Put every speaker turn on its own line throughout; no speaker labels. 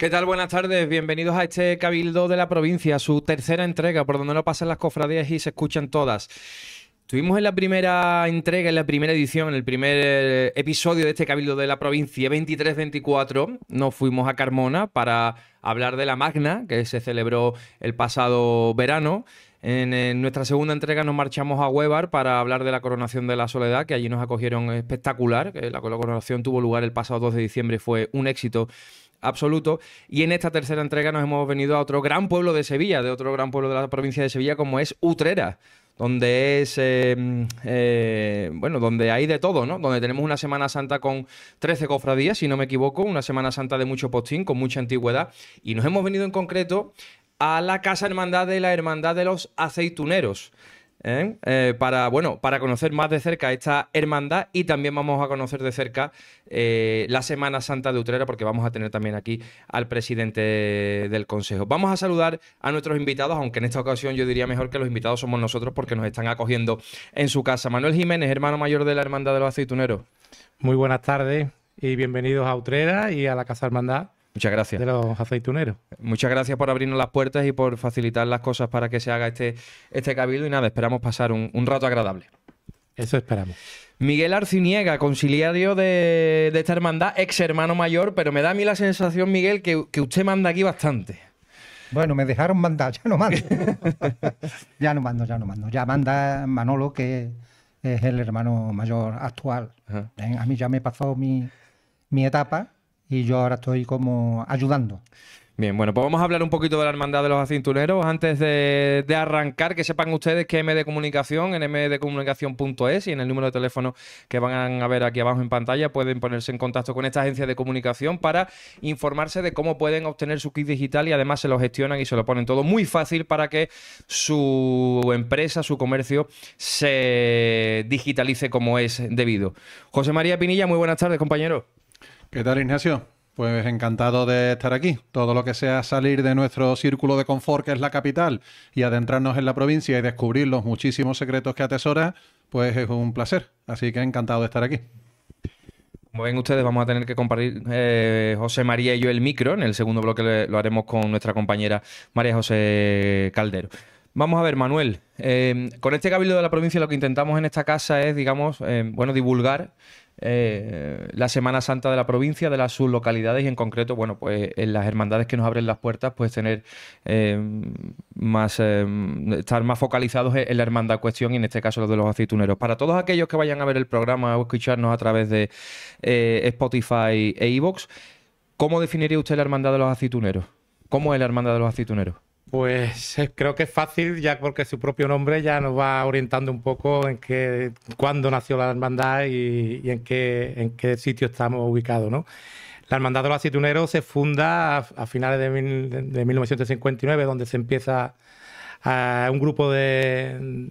¿Qué tal? Buenas tardes. Bienvenidos a este Cabildo de la provincia, su tercera entrega, por donde no pasan las cofradías y se escuchan todas. Estuvimos en la primera entrega, en la primera edición, en el primer eh, episodio de este Cabildo de la provincia 23-24. Nos fuimos a Carmona para hablar de la Magna, que se celebró el pasado verano. En, nuestra segunda entrega nos marchamos a Huevar para hablar de la coronación de la Soledad, que allí nos acogieron espectacular. Que la, coronación tuvo lugar el pasado 2 de diciembre, y fue un éxito absoluto. Y en esta tercera entrega nos hemos venido a otro gran pueblo de Sevilla, de otro gran pueblo de la provincia de Sevilla, como es Utrera donde es eh, eh, bueno, donde hay de todo, ¿no? Donde tenemos una Semana Santa con 13 cofradías, si no me equivoco, una Semana Santa de mucho postín, con mucha antigüedad, y nos hemos venido en concreto a la Casa Hermandad de la Hermandad de los Aceituneros. ¿eh? Eh, para, bueno, para conocer más de cerca esta hermandad y también vamos a conocer de cerca eh, la Semana Santa de Utrera porque vamos a tener también aquí al presidente del Consejo. Vamos a saludar a nuestros invitados, aunque en esta ocasión yo diría mejor que los invitados somos nosotros porque nos están acogiendo en su casa. Manuel Jiménez, hermano mayor de la Hermandad de los Aceituneros. Muy buenas tardes y bienvenidos a Utrera y a la Casa Hermandad. Muchas gracias. De los aceituneros. Muchas gracias por abrirnos las puertas y por facilitar las cosas para que se haga este, este cabildo. Y nada, esperamos pasar un, rato agradable. Eso esperamos. Miguel Arciniega, conciliario de, de, esta hermandad, ex hermano mayor, pero me da a mí la sensación, Miguel, que, usted manda aquí bastante.
Bueno, me dejaron mandar, ya no mando. ya no mando, ya no mando. Ya manda Manolo, que es el hermano mayor actual. A mí ya me he pasado mi etapa y yo ahora estoy como ayudando.
Bien, bueno, pues vamos a hablar un poquito de la hermandad de los acintuneros. Antes de, de arrancar, que sepan ustedes que MD Comunicación, en mdcomunicación.es y en el número de teléfono que van a ver aquí abajo en pantalla, pueden ponerse en contacto con esta agencia de comunicación para informarse de cómo pueden obtener su kit digital y además se lo gestionan y se lo ponen todo muy fácil para que su empresa, su comercio, se digitalice como es
debido. José María Pinilla, muy buenas tardes, compañero. ¿Qué tal, Ignacio? Pues encantado de estar aquí. Todo lo que sea salir de nuestro círculo de confort, que es la capital, y adentrarnos en la provincia y descubrir los muchísimos secretos que atesora, pues es un placer. Así que encantado de estar aquí.
Como ven ustedes, vamos a tener que compartir eh, José María y yo el micro. En el segundo bloque lo haremos con nuestra compañera María José Caldero. Vamos a ver, Manuel. Eh, con este cabildo de la provincia lo que intentamos en esta casa es, digamos, eh, bueno, divulgar eh, la Semana Santa de la provincia, de las sublocalidades y en concreto, bueno, pues en las hermandades que nos abren las puertas, pues tener eh, más, eh, estar más focalizados en la hermandad cuestión y en este caso los de los aceituneros. Para todos aquellos que vayan a ver el programa o escucharnos a través de Spotify e iVoox, ¿cómo definiría usted la hermandad de los aceituneros? ¿Cómo es la hermandad de los aceituneros?
Pues eh, creo que es fácil, ya porque su propio nombre ya nos va orientando un poco en qué, cuándo nació la hermandad y, en, qué, sitio estamos ubicados. ¿no? La hermandad de los aceituneros se funda a, finales de, 1959, donde se empieza a un grupo de,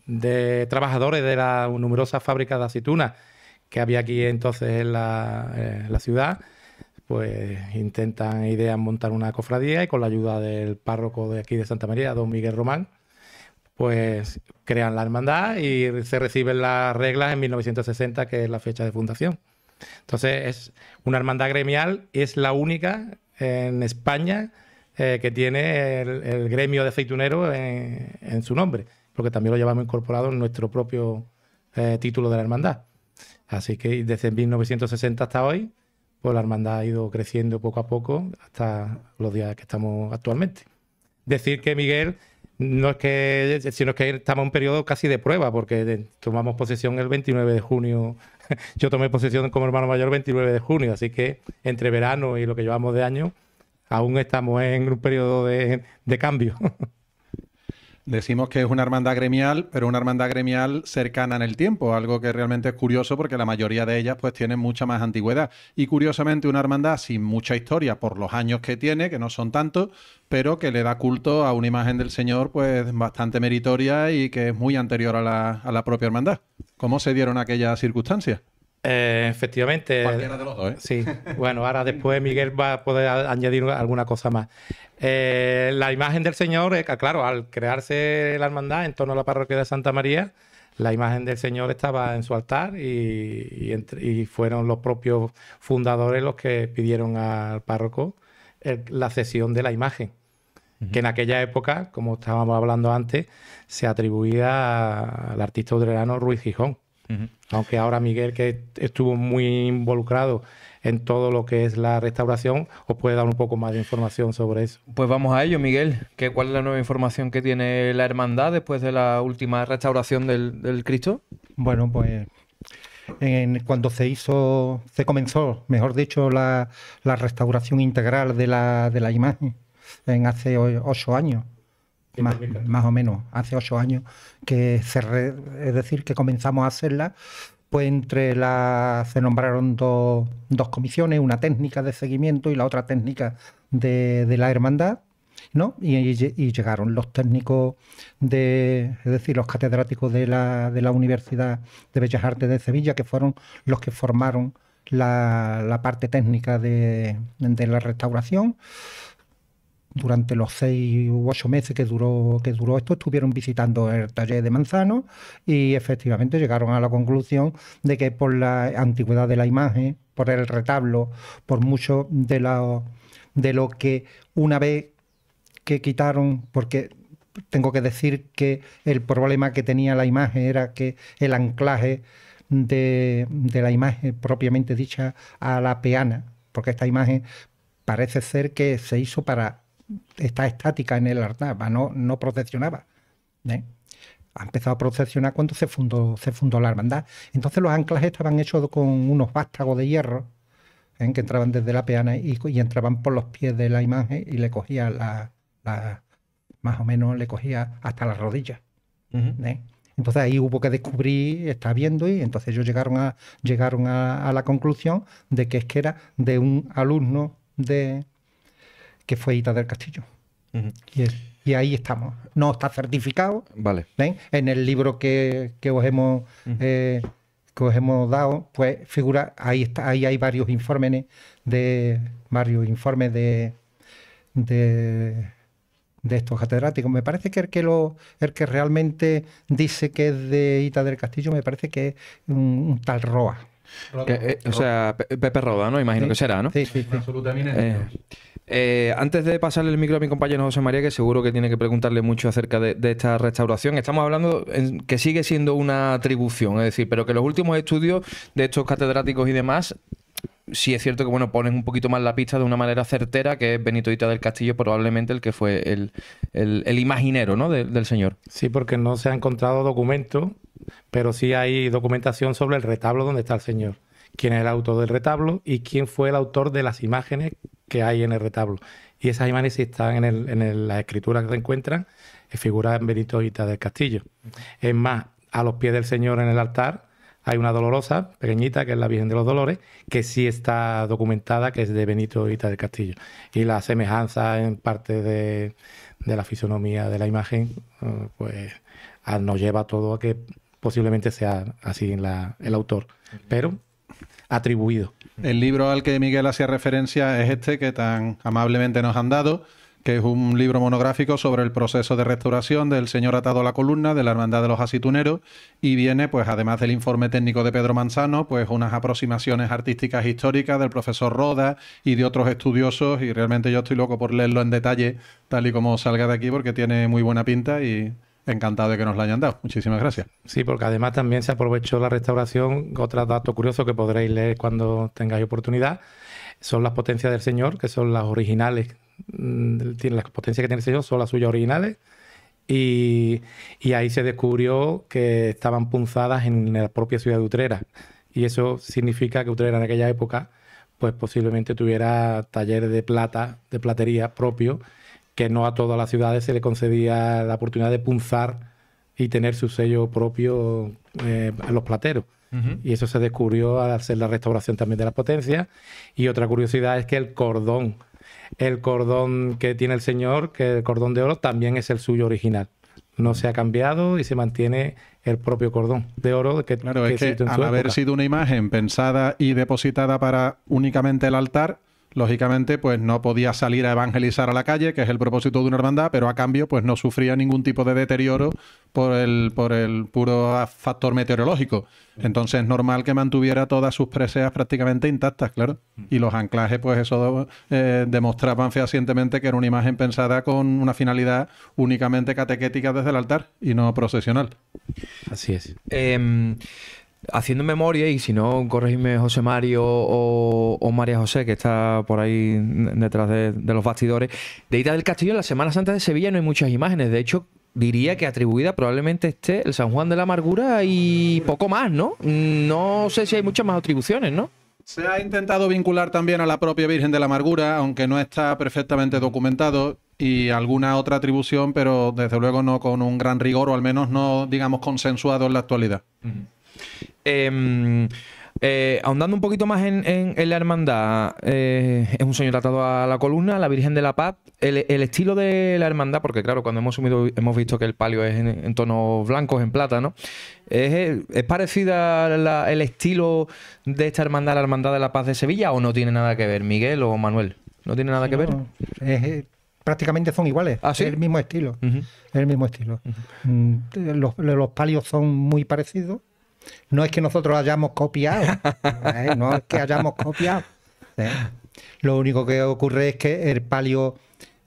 trabajadores de las numerosas fábricas de aceitunas que había aquí entonces en la eh, ciudad pues intentan, idean montar una cofradía y con la ayuda del párroco de aquí de Santa María, don Miguel Román, pues crean la hermandad y se reciben las reglas en 1960, que es la fecha de fundación. Entonces, es una hermandad gremial, es la única en España eh, que tiene el, gremio de aceitunero en, su nombre, porque también lo llevamos incorporado en nuestro propio eh, título de la hermandad. Así que desde 1960 hasta hoy pues la hermandad ha ido creciendo poco a poco hasta los días que estamos actualmente. Decir que Miguel no es que, sino que estamos en un periodo casi de prueba, porque tomamos posesión el 29 de junio. Yo tomé posesión como hermano mayor el 29 de junio, así que entre verano y lo que llevamos de año,
aún estamos en un periodo de, de cambio. Decimos que es una hermandad gremial, pero una hermandad gremial cercana en el tiempo, algo que realmente es curioso porque la mayoría de ellas pues tienen mucha más antigüedad. Y curiosamente una hermandad sin mucha historia por los años que tiene, que no son tantos, pero que le da culto a una imagen del Señor pues bastante meritoria y que es muy anterior a la, a la propia hermandad. ¿Cómo se dieron aquellas circunstancias?
Eh, efectivamente. ¿eh? Sí. Bueno, ahora después Miguel va a poder añadir alguna cosa más. Eh, la imagen del Señor, claro, al crearse la hermandad en torno a la parroquia de Santa María, la imagen del Señor estaba en su altar y, fueron los propios fundadores los que pidieron al párroco la cesión de la imagen que en aquella época, como estábamos hablando antes, se atribuía al artista udrerano Ruiz Gijón. Aunque ahora Miguel, que estuvo muy involucrado en todo lo que es la restauración, os puede dar un poco más de información sobre eso.
Pues vamos a ello, Miguel. ¿Qué, ¿Cuál es la nueva información que tiene la hermandad después de la última restauración del, Cristo?
Bueno, pues en, cuando se hizo, se comenzó, mejor dicho, la, restauración integral de la, de la imagen en hace ocho años. Más, o menos, hace ocho años que es decir, que comenzamos a hacerla, pues entre las se nombraron dos, comisiones, una técnica de seguimiento y la otra técnica de, la hermandad, ¿no? Y, llegaron los técnicos de, es decir, los catedráticos de la, de la Universidad de Bellas Artes de Sevilla, que fueron los que formaron la, parte técnica de, de la restauración durante los seis u ocho meses que duró, que duró esto, estuvieron visitando el taller de Manzano y efectivamente llegaron a la conclusión de que por la antigüedad de la imagen, por el retablo, por mucho de, la, de lo que una vez que quitaron, porque tengo que decir que el problema que tenía la imagen era que el anclaje de, de la imagen propiamente dicha a la peana, porque esta imagen parece ser que se hizo para está estática en el ardaba no, no procesionaba. ¿eh? Ha empezado a procesionar cuando se fundó, se fundó la hermandad. Entonces los anclas estaban hechos con unos vástagos de hierro ¿eh? que entraban desde la peana y, entraban por los pies de la imagen y le cogía la, más o menos le cogía hasta las rodillas. ¿eh? Entonces ahí hubo que descubrir, está viendo, y entonces ellos llegaron a, llegaron a la conclusión de que es que era de un alumno de, que fue Ita del Castillo. y, ahí estamos. No está certificado. Vale. En el libro que, os hemos. Eh, hemos dado, pues figura, ahí está, ahí hay varios informes de varios informes de, de, estos catedráticos. Me parece que el que lo, el que realmente dice que es de Ita del Castillo, me parece que es un tal Roa.
Eh, o
sea, Pepe Roda, ¿no? Imagino que será, ¿no?
Sí, sí, Absolutamente. Eh,
eh, antes de pasarle el micro a mi compañero José María, que seguro que tiene que preguntarle mucho acerca de, esta restauración, estamos hablando que sigue siendo una atribución, es decir, pero que los últimos estudios de estos catedráticos y demás sí es cierto que bueno, ponen un poquito más la pista de una manera certera, que es Benito del Castillo, probablemente el que fue el, imaginero ¿no? del señor.
Sí, porque no se ha encontrado documento pero sí hay documentación sobre el retablo donde está el Señor, quién es el autor del retablo y quién fue el autor de las imágenes que hay en el retablo. Y esas imágenes están en, el, en las escrituras que se encuentran, eh, figura en Benito Ita del Castillo. Es más, a los pies del Señor en el altar hay una dolorosa, pequeñita, que es la Virgen de los Dolores, que sí está documentada, que es de Benito Ita del Castillo. Y la semejanza en parte de, la fisonomía de la imagen, eh, pues ah, nos lleva todo a que posiblemente sea así el autor,
pero atribuido. El libro al que Miguel hacía referencia es este que tan amablemente nos han dado, que es un libro monográfico sobre el proceso de restauración del Señor atado a la columna de la Hermandad de los asituneros y viene, pues además del informe técnico de Pedro Manzano, pues unas aproximaciones artísticas e históricas del profesor Roda y de otros estudiosos y realmente yo estoy loco por leerlo en detalle tal y como salga de aquí porque tiene muy buena pinta y encantado de que nos la hayan dado. Muchísimas gracias.
Sí, porque además
también se aprovechó la restauración. Otro dato
curioso que podréis leer cuando tengáis oportunidad son las potencias del Señor, que son las originales. Mm, las potencias que tiene el Señor son las suyas originales. Y, ahí se descubrió que estaban punzadas en la propia ciudad de Utrera. Y eso significa que Utrera en aquella época pues posiblemente tuviera talleres de plata, de platería propio, que no a todas las ciudades se le concedía la oportunidad de punzar y tener su sello propio a eh, los plateros. Y eso se descubrió al hacer la restauración también de la potencia. Y otra curiosidad es que el cordón, el cordón que tiene el señor, que el cordón de oro, también es el suyo original. No se ha cambiado y se mantiene el propio cordón de oro que, al haber sido
una imagen pensada y depositada para únicamente el altar, lógicamente pues no podía salir a evangelizar a la calle, que es el propósito de una hermandad, pero a cambio pues no sufría ningún tipo de deterioro por el, por el puro factor meteorológico. Entonces es normal que mantuviera todas sus preseas prácticamente intactas, claro. Y los anclajes pues eso eh, demostraban fehacientemente que era una imagen pensada con una finalidad únicamente catequética desde el altar y no procesional.
Así es. Em,
haciendo memoria, y si
no, corregime José Mario o, María José, que está por ahí detrás de, los bastidores, de Ita del Castillo en la Semana Santa de Sevilla no hay muchas imágenes. De hecho, diría que atribuida probablemente esté el San Juan de la Amargura y poco más, ¿no? No sé si hay
muchas más atribuciones, ¿no? Se ha intentado vincular también a la propia Virgen de la Amargura, aunque no está perfectamente documentado, y alguna otra atribución, pero desde luego no con un gran rigor, o al menos no, digamos, consensuado en la actualidad. Em,
eh, ahondando un poquito más en, la hermandad, eh, es un señor atado a la columna, la Virgen de la Paz. El, estilo de la hermandad, porque claro, cuando hemos sumido hemos visto que el palio es en, tonos blancos, en plata, ¿no? Eh, ¿Es, parecida el estilo de esta hermandad la Hermandad de la Paz de Sevilla o no tiene nada que ver, Miguel o Manuel? ¿No tiene nada que ver?
prácticamente son iguales. Es ah, el mismo estilo. el mismo estilo. Mm, los palios son muy parecidos no es que nosotros hayamos copiado, ¿eh? no es que hayamos copiado. ¿eh? Lo único que ocurre es que el palio,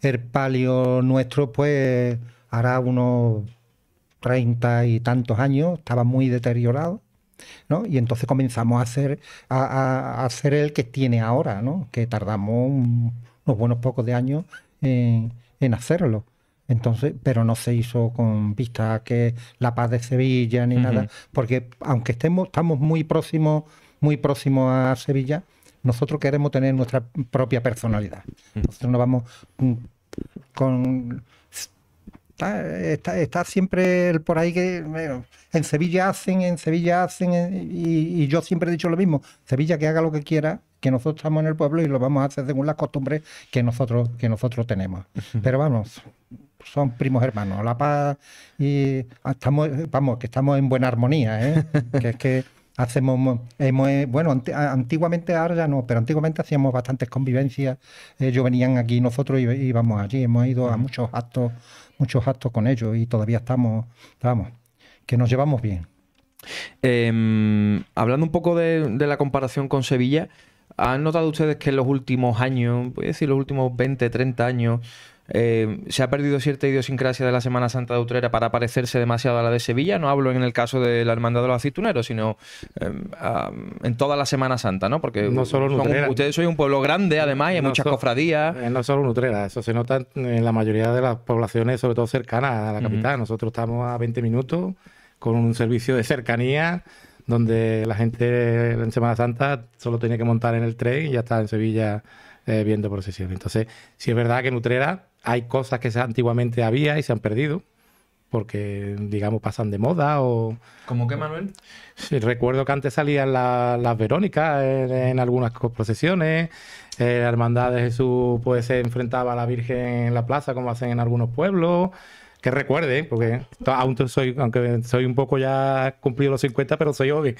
el palio nuestro, pues hará unos treinta y tantos años, estaba muy deteriorado. ¿no? Y entonces comenzamos a hacer, a, hacer el que tiene ahora, ¿no? que tardamos unos buenos pocos de años en hacerlo. Entonces, pero no se hizo con vista a que la paz de Sevilla ni nada, porque aunque estemos, estamos muy próximos, muy próximos a Sevilla, nosotros queremos tener nuestra propia personalidad. Nosotros no vamos mm, con Está, siempre por ahí que en Sevilla hacen, en Sevilla hacen, y, yo siempre he dicho lo mismo, Sevilla que haga lo que quiera, que nosotros estamos en el pueblo y lo vamos a hacer según las costumbres que nosotros, que nosotros tenemos. Pero vamos, son primos hermanos. La paz y estamos, vamos, que estamos en buena armonía, ¿eh? que es que hacemos, eh, bueno, antiguamente ahora ya no, pero antiguamente hacíamos bastantes convivencias. Ellos venían aquí nosotros y íbamos allí. Hemos ido a muchos actos, muchos actos con ellos y todavía estamos, vamos, que nos llevamos bien.
Em, hablando un poco de, de la comparación con Sevilla, ¿Han notado ustedes que en los últimos años, voy a decir los últimos 20, 30 años, eh, ¿Se ha perdido cierta idiosincrasia de la Semana Santa de Utrera para parecerse demasiado a la de Sevilla? No hablo en el caso de la Hermandad de los Aceituneros, sino eh, en toda la Semana Santa, ¿no? Porque no solo ustedes son un pueblo grande, además, y hay muchas cofradías. Eh, no
solo nutrera Utrera, eso se nota en la mayoría de las poblaciones, sobre todo cercanas a la capital. Nosotros estamos a 20 minutos con un servicio de cercanía donde la gente en Semana Santa solo tenía que montar en el tren y ya está en Sevilla viendo procesión Entonces, si es verdad que Utrera hay cosas que antiguamente había y se han perdido porque, digamos, pasan de moda o...
¿Cómo que, Manuel?
recuerdo que antes salían las Verónicas en, algunas procesiones, eh, la Hermandad de Jesús pues se enfrentaba a la Virgen en la plaza como hacen en algunos pueblos, que recuerde, porque aún soy, aunque soy un poco ya cumplido los 50, pero soy joven.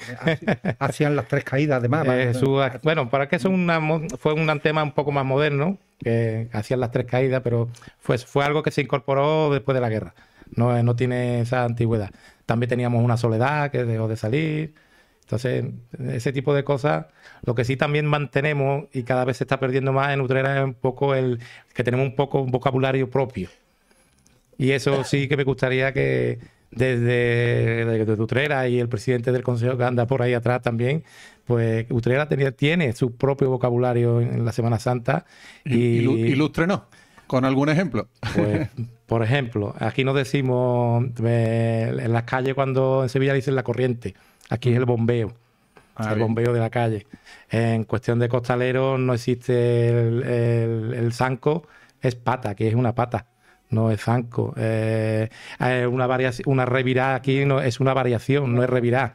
Hacían las tres caídas, además. Ah, bueno, para que eso fue un tema un poco más moderno, que hacían las tres caídas, pero fue, fue algo que se incorporó después de la guerra. No, eh, no tiene esa antigüedad. También teníamos una soledad que dejó de salir. Entonces, ese tipo de cosas, lo que sí también mantenemos y cada vez se está perdiendo más en Utrera es un poco el que tenemos un poco un vocabulario propio. Y eso sí que me gustaría que desde, Utrera y el presidente del Consejo que anda por ahí atrás también, pues Utrera tiene su propio vocabulario en la Semana Santa. Y, y, ilústrenos
con algún ejemplo. Pues, por ejemplo,
aquí nos decimos en las calles cuando en Sevilla dicen la corriente, aquí es el bombeo. Ah, el bombeo de la calle. En cuestión de costaleros no existe el, el zanco, es pata, que es una pata no es zanco. Eh, una, variación, una revirá aquí no, es una variación, no es revirá.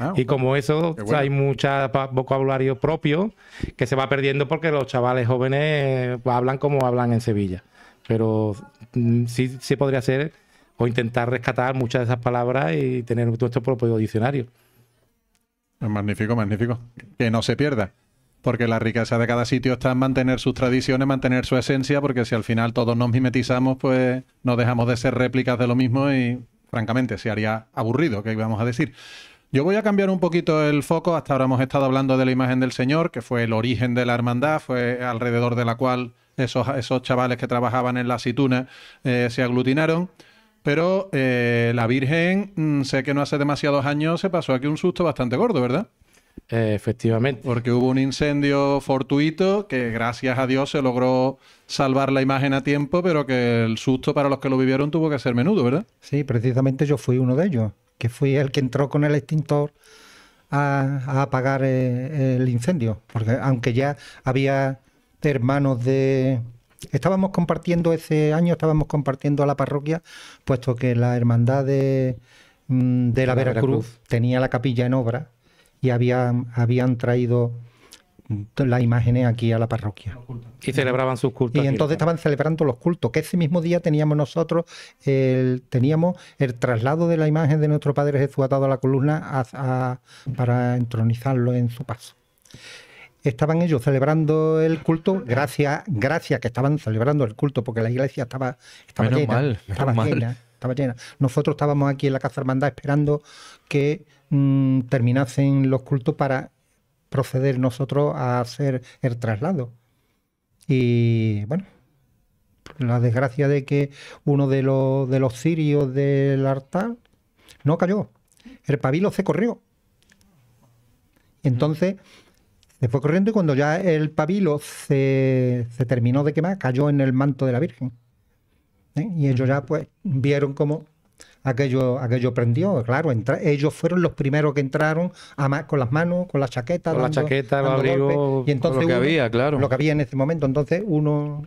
Ah, y como eso, hay mucho vocabulario propio que se va perdiendo porque los chavales jóvenes pues, hablan como hablan en Sevilla. Pero mm, sí sí podría ser o intentar rescatar
muchas de esas palabras y tener nuestro propio diccionario. Magnífico, magnífico. Que no se pierda porque la riqueza de cada sitio está en mantener sus tradiciones, mantener su esencia, porque si al final todos nos mimetizamos, pues no dejamos de ser réplicas de lo mismo y francamente se haría aburrido, que íbamos a decir. Yo voy a cambiar un poquito el foco, hasta ahora hemos estado hablando de la imagen del Señor, que fue el origen de la hermandad, fue alrededor de la cual esos, esos chavales que trabajaban en la situna eh, se aglutinaron. Pero eh, la Virgen, mm, sé que no hace demasiados años se pasó aquí un susto bastante gordo, ¿verdad? efectivamente. Porque hubo un incendio fortuito que gracias a Dios se logró salvar la imagen a tiempo, pero que el susto para los que lo vivieron tuvo que ser menudo, ¿verdad?
Sí, precisamente yo fui uno de ellos, que fui el que entró con el extintor a, apagar eh, el incendio, porque aunque ya había hermanos de... Estábamos compartiendo ese año, estábamos compartiendo a la parroquia, puesto que la hermandad de, mm, la, Veracruz tenía la capilla en obra y habían, habían traído las imágenes aquí a la parroquia.
Y celebraban sus cultos. Y entonces
estaban celebrando los cultos, que ese mismo día teníamos nosotros el, teníamos el traslado de la imagen de nuestro Padre Jesús atado a la columna para entronizarlo en su paso. Estaban ellos celebrando el culto, gracias, gracias que estaban celebrando el culto, porque la iglesia estaba, estaba estaba llena. Nosotros estábamos aquí en la Casa Hermandad esperando que Mm, terminasen los cultos para proceder nosotros a hacer el traslado. Y bueno, la desgracia de que uno de los, de los cirios del altar no cayó. El pabilo se corrió. Entonces, se fue corriendo y cuando ya el pabilo se, terminó de quemar, cayó en el manto de la Virgen. ¿Eh? Y ellos ya pues vieron cómo aquello, aquello prendió. Oh, claro, ellos fueron los primeros que entraron a, con las manos, con la chaqueta. Con la chaqueta, y entonces lo que había, claro. Lo que había en ese momento. Entonces uno,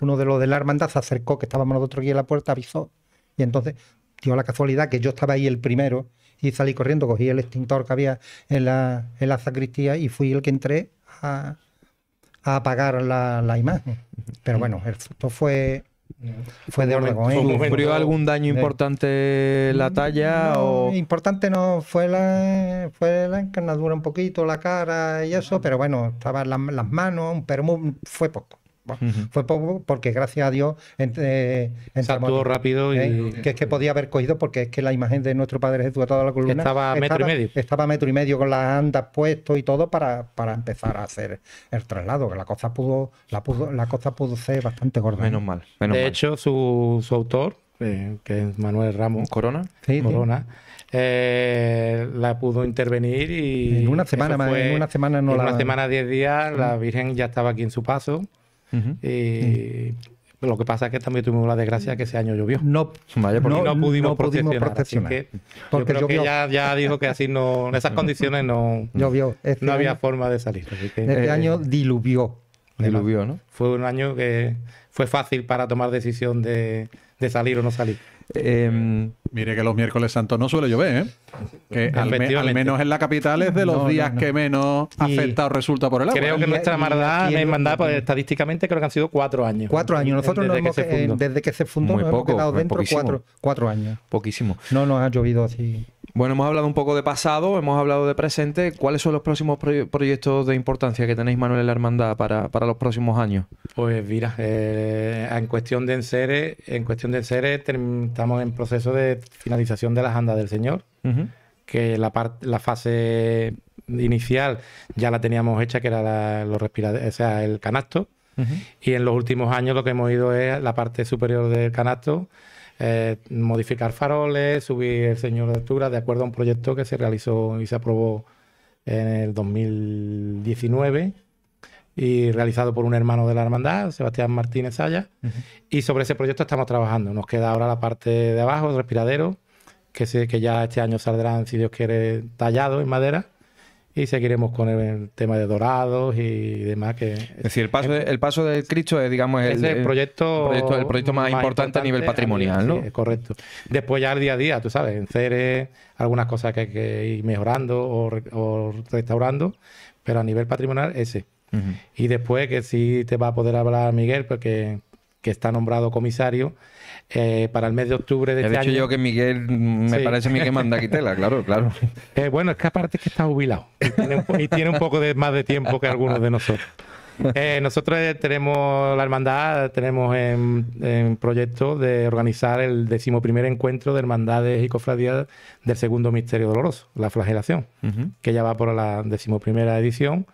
uno de los de la hermandad se acercó, que estábamos nosotros aquí en la puerta, avisó. Y entonces dio la casualidad que yo estaba ahí el primero y salí corriendo, cogí el extintor que había en la, en la sacristía y fui el que entré a, apagar la, la, imagen. Pero bueno, esto fue fue de ¿eh? algún daño
importante la mm, talla? o...
Importante no, fue la, fue la encarnadura un poquito, la cara y eso, pero bueno, estaban las, manos, un fue poco. Fue poco porque gracias a Dios eh, entre, rápido y... ¿eh? que es que podía haber cogido porque es que la imagen de nuestro Padre Jesús toda la columna estaba a metro y medio estaba a metro y medio con las andas puestas y todo para, empezar a hacer el traslado que la cosa pudo la pudo la cosa pudo ser bastante gorda menos mal
menos de hecho su, su autor eh, que es Manuel Ramos Corona la pudo intervenir y en una semana en una semana no una semana diez días la Virgen ya estaba aquí en su paso eh, lo que pasa es que también tuvimos la desgracia que ese año llovió. No, no, pudimos, no porque yo creo que ya, dijo que así no, en esas condiciones no, llovió. Este no había forma de salir. este eh, año eh, diluvió. Diluvió, ¿no? Fue un año que fue fácil para tomar decisión de salir o no salir. Em, Mire
que los miércoles santos no suele llover, ¿eh? Que al, menos en la capital es de los días que menos afectado resulta por el agua. Creo que nuestra hermandad, pues, estadísticamente creo que han sido cuatro
años. Cuatro años. Nosotros desde, que se fundó. desde que se fundó nos hemos quedado pues dentro cuatro, cuatro, años. Poquísimo. No nos ha llovido así.
Bueno, hemos hablado un poco de pasado, hemos hablado de presente. ¿Cuáles son los próximos proyectos de importancia que tenéis, Manuel, en la hermandad para, los próximos años? Pues mira,
eh, en cuestión de enseres, en cuestión de enseres, estamos en proceso de finalización de las andas del Señor, que la, la fase inicial ya la teníamos hecha, que era la, o sea, el canasto. Y en los últimos años lo que hemos ido es la parte superior del canasto, eh, modificar faroles, subir el señor de altura, de acuerdo a un proyecto que se realizó y se aprobó en el 2019 y realizado por un hermano de la hermandad, Sebastián Martínez Saya. Y sobre ese proyecto estamos trabajando. Nos queda ahora la parte de abajo, el respiradero, que, sé que ya este año saldrán, si Dios quiere, tallado en madera y seguiremos con el tema de dorados y demás que es
decir el paso el paso del Cristo es digamos el, proyecto, el, proyecto más, importante, a nivel patrimonial no sí, correcto después ya el día a
día tú sabes en Ceres algunas cosas que hay que ir mejorando o, restaurando pero a nivel patrimonial ese y después que sí te va a poder hablar Miguel porque pues que está nombrado comisario eh, para el mes de octubre de, He este De hecho, yo
que Miguel, me parece a quitela, claro, claro.
Eh, bueno, es que aparte es que está jubilado y tiene, un poco más de tiempo que algunos de nosotros. Eh, nosotros tenemos la hermandad, tenemos en, proyecto de organizar el decimoprimer encuentro de hermandades y cofradías del segundo misterio doloroso, la flagelación, que ya va por la decimoprimera edición.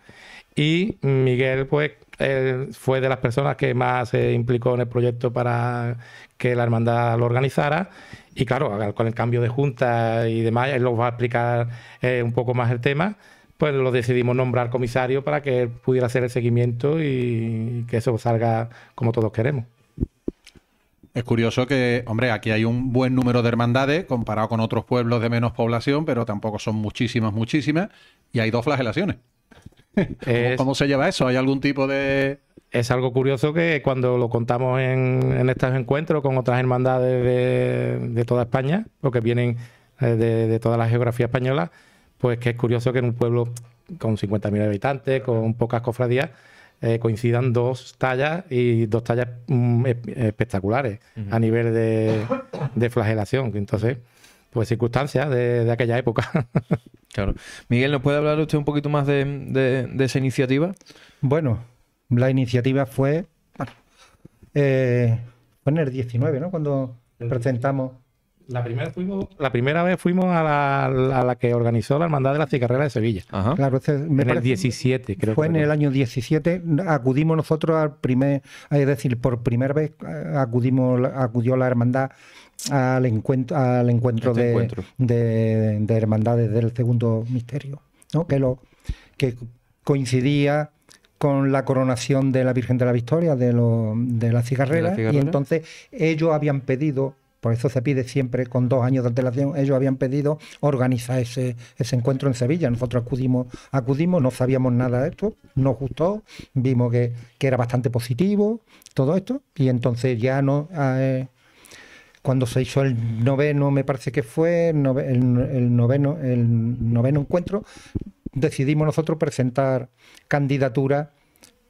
Y Miguel, pues, eh, fue de las personas que más se implicó en el proyecto para que la hermandad lo organizara. Y claro, con el cambio de junta y demás, él lo va a explicar eh, un poco más el tema. Pues lo decidimos nombrar comisario para que él pudiera hacer el seguimiento y que eso salga como todos queremos.
Es curioso que, hombre, aquí hay un buen número de hermandades comparado con otros pueblos de menos población, pero tampoco son muchísimas, muchísimas, y hay dos flagelaciones. ¿Cómo, se lleva eso? ¿Hay algún tipo de...? Es algo curioso que cuando
lo contamos en, estos encuentros con otras hermandades de, toda España, que vienen eh, de, toda la geografía española, pues que es curioso que en un pueblo con 50.000 habitantes, con pocas cofradías, eh, coincidan dos tallas y dos tallas mm, espectaculares a nivel de, de flagelación. Entonces, pues circunstancias de, aquella época.
claro. Miguel, ¿nos puede hablar usted un poquito más de, esa iniciativa?
Bueno, la iniciativa fue, eh, en el 19, ¿no? Cuando presentamos. La primera,
vez fuimos a la, que organizó la Hermandad de la Cigarrera de Sevilla. en el 17, creo. Fue en el
año 17. Acudimos nosotros al primer, es decir, por primera vez eh, acudimos, acudió la Hermandad al encuentro, al encuentro, este de, hermandades del segundo misterio, ¿no? que, lo, que coincidía con la coronación de la Virgen de la Victoria, de, lo, de la cigarrera, y entonces ellos habían pedido por eso se pide siempre con dos años de antelación. Ellos habían pedido organizar ese, encuentro en Sevilla. Nosotros acudimos, acudimos, no sabíamos nada de esto, nos gustó, vimos que, era bastante positivo todo esto, y entonces ya no, eh, cuando se hizo el noveno, me parece que fue, el, noveno, encuentro, decidimos nosotros presentar candidatura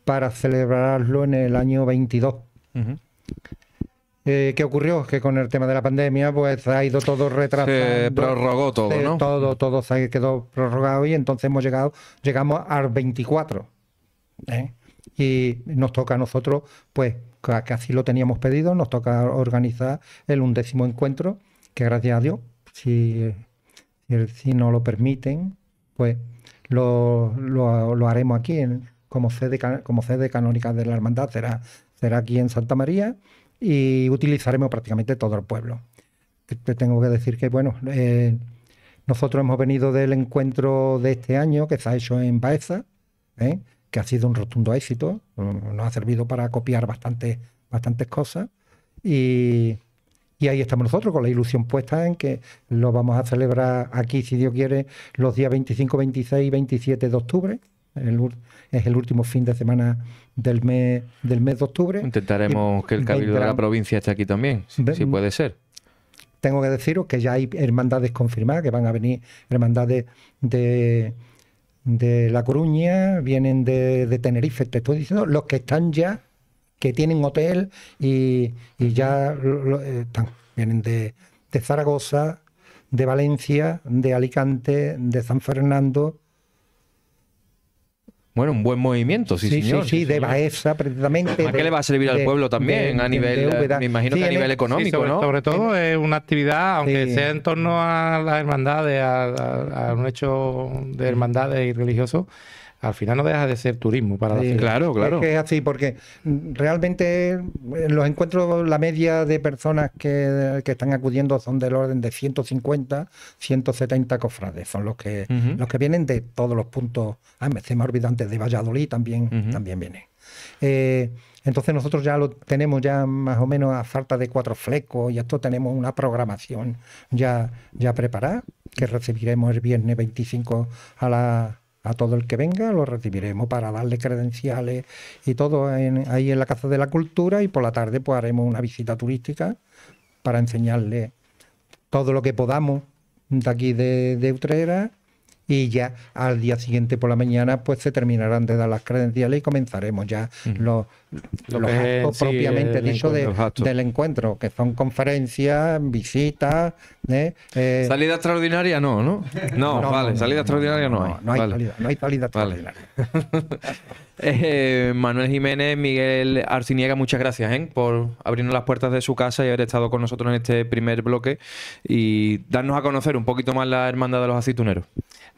para celebrarlo en el año 22. Eh, ¿Qué ocurrió? Que con el tema de la pandemia, pues ha ido todo retrasado. Se prorrogó todo, ¿no? Todo, todo quedó prorrogado y entonces hemos llegado, llegamos al 24. ¿eh? Y nos toca a nosotros, pues, que así lo teníamos pedido, nos toca organizar el undécimo encuentro, que gracias a Dios, si, si nos lo permiten, pues lo, haremos aquí, en, como, sede, como sede canónica de la hermandad, será, será aquí en Santa María y utilizaremos prácticamente todo el pueblo. Te tengo que decir que, bueno, eh, nosotros hemos venido del encuentro de este año que se ha hecho en Baeza, ¿eh? que ha sido un rotundo éxito, nos ha servido para copiar bastantes, bastantes cosas y, ahí estamos nosotros con la ilusión puesta en que lo vamos a celebrar aquí, si Dios quiere, los días 25, 26 y 27 de octubre. es el último fin de semana del mes, del mes de octubre. Intentaremos que el Cabildo de la
provincia esté aquí también, si puede mm, ser
tengo que deciros que ya hay hermandades confirmadas que van a venir, hermandades de, de La Coruña, vienen de, Tenerife, te estoy diciendo, los que están ya, que tienen hotel y, ya eh, vienen de, de Zaragoza, de Valencia, de Alicante, de San Fernando, bueno, un buen movimiento, sí, señor. Sí, sí, de precisamente. ¿A qué le va a servir al pueblo también? a nivel, eh, me imagino que a nivel económico, sobre, ¿no? Sobre todo
es una actividad, aunque sea en torno a las hermandades, a, a un hecho de hermandades y religiosos, al final no deja de ser turismo para sí, Claro, claro. Es que es
así, porque realmente eh, los encuentros, la media de personas que, están acudiendo son del orden de 150, 170 cofrades. Son los que, los que vienen de todos los puntos. Ah, me se me de Valladolid también, también vienen. Eh, entonces nosotros ya lo tenemos ya más o menos a falta de cuatro flecos y esto tenemos una programación ya, ya preparada que recibiremos el viernes 25 a la a todo el que venga lo recibiremos para darle credenciales y todo ahí en la Casa de la Cultura y por la tarde pues haremos una visita turística para enseñarle todo lo que podamos de aquí de, de y ya al día siguiente por la mañana pues se terminarán de dar las credenciales y comenzaremos ya los, actos propiamente dicho del encuentro, que son conferencias, visitas. ¿eh? Eh,
salida extraordinaria no, ¿no? No, vale, salida extraordinaria no, hay. No hay, salida,
extraordinaria.
Eh, Manuel Jiménez, Miguel Arciniega, muchas gracias por abrirnos las puertas de su casa y haber estado con nosotros en este primer bloque y darnos a conocer un poquito más la hermandad de los aceituneros.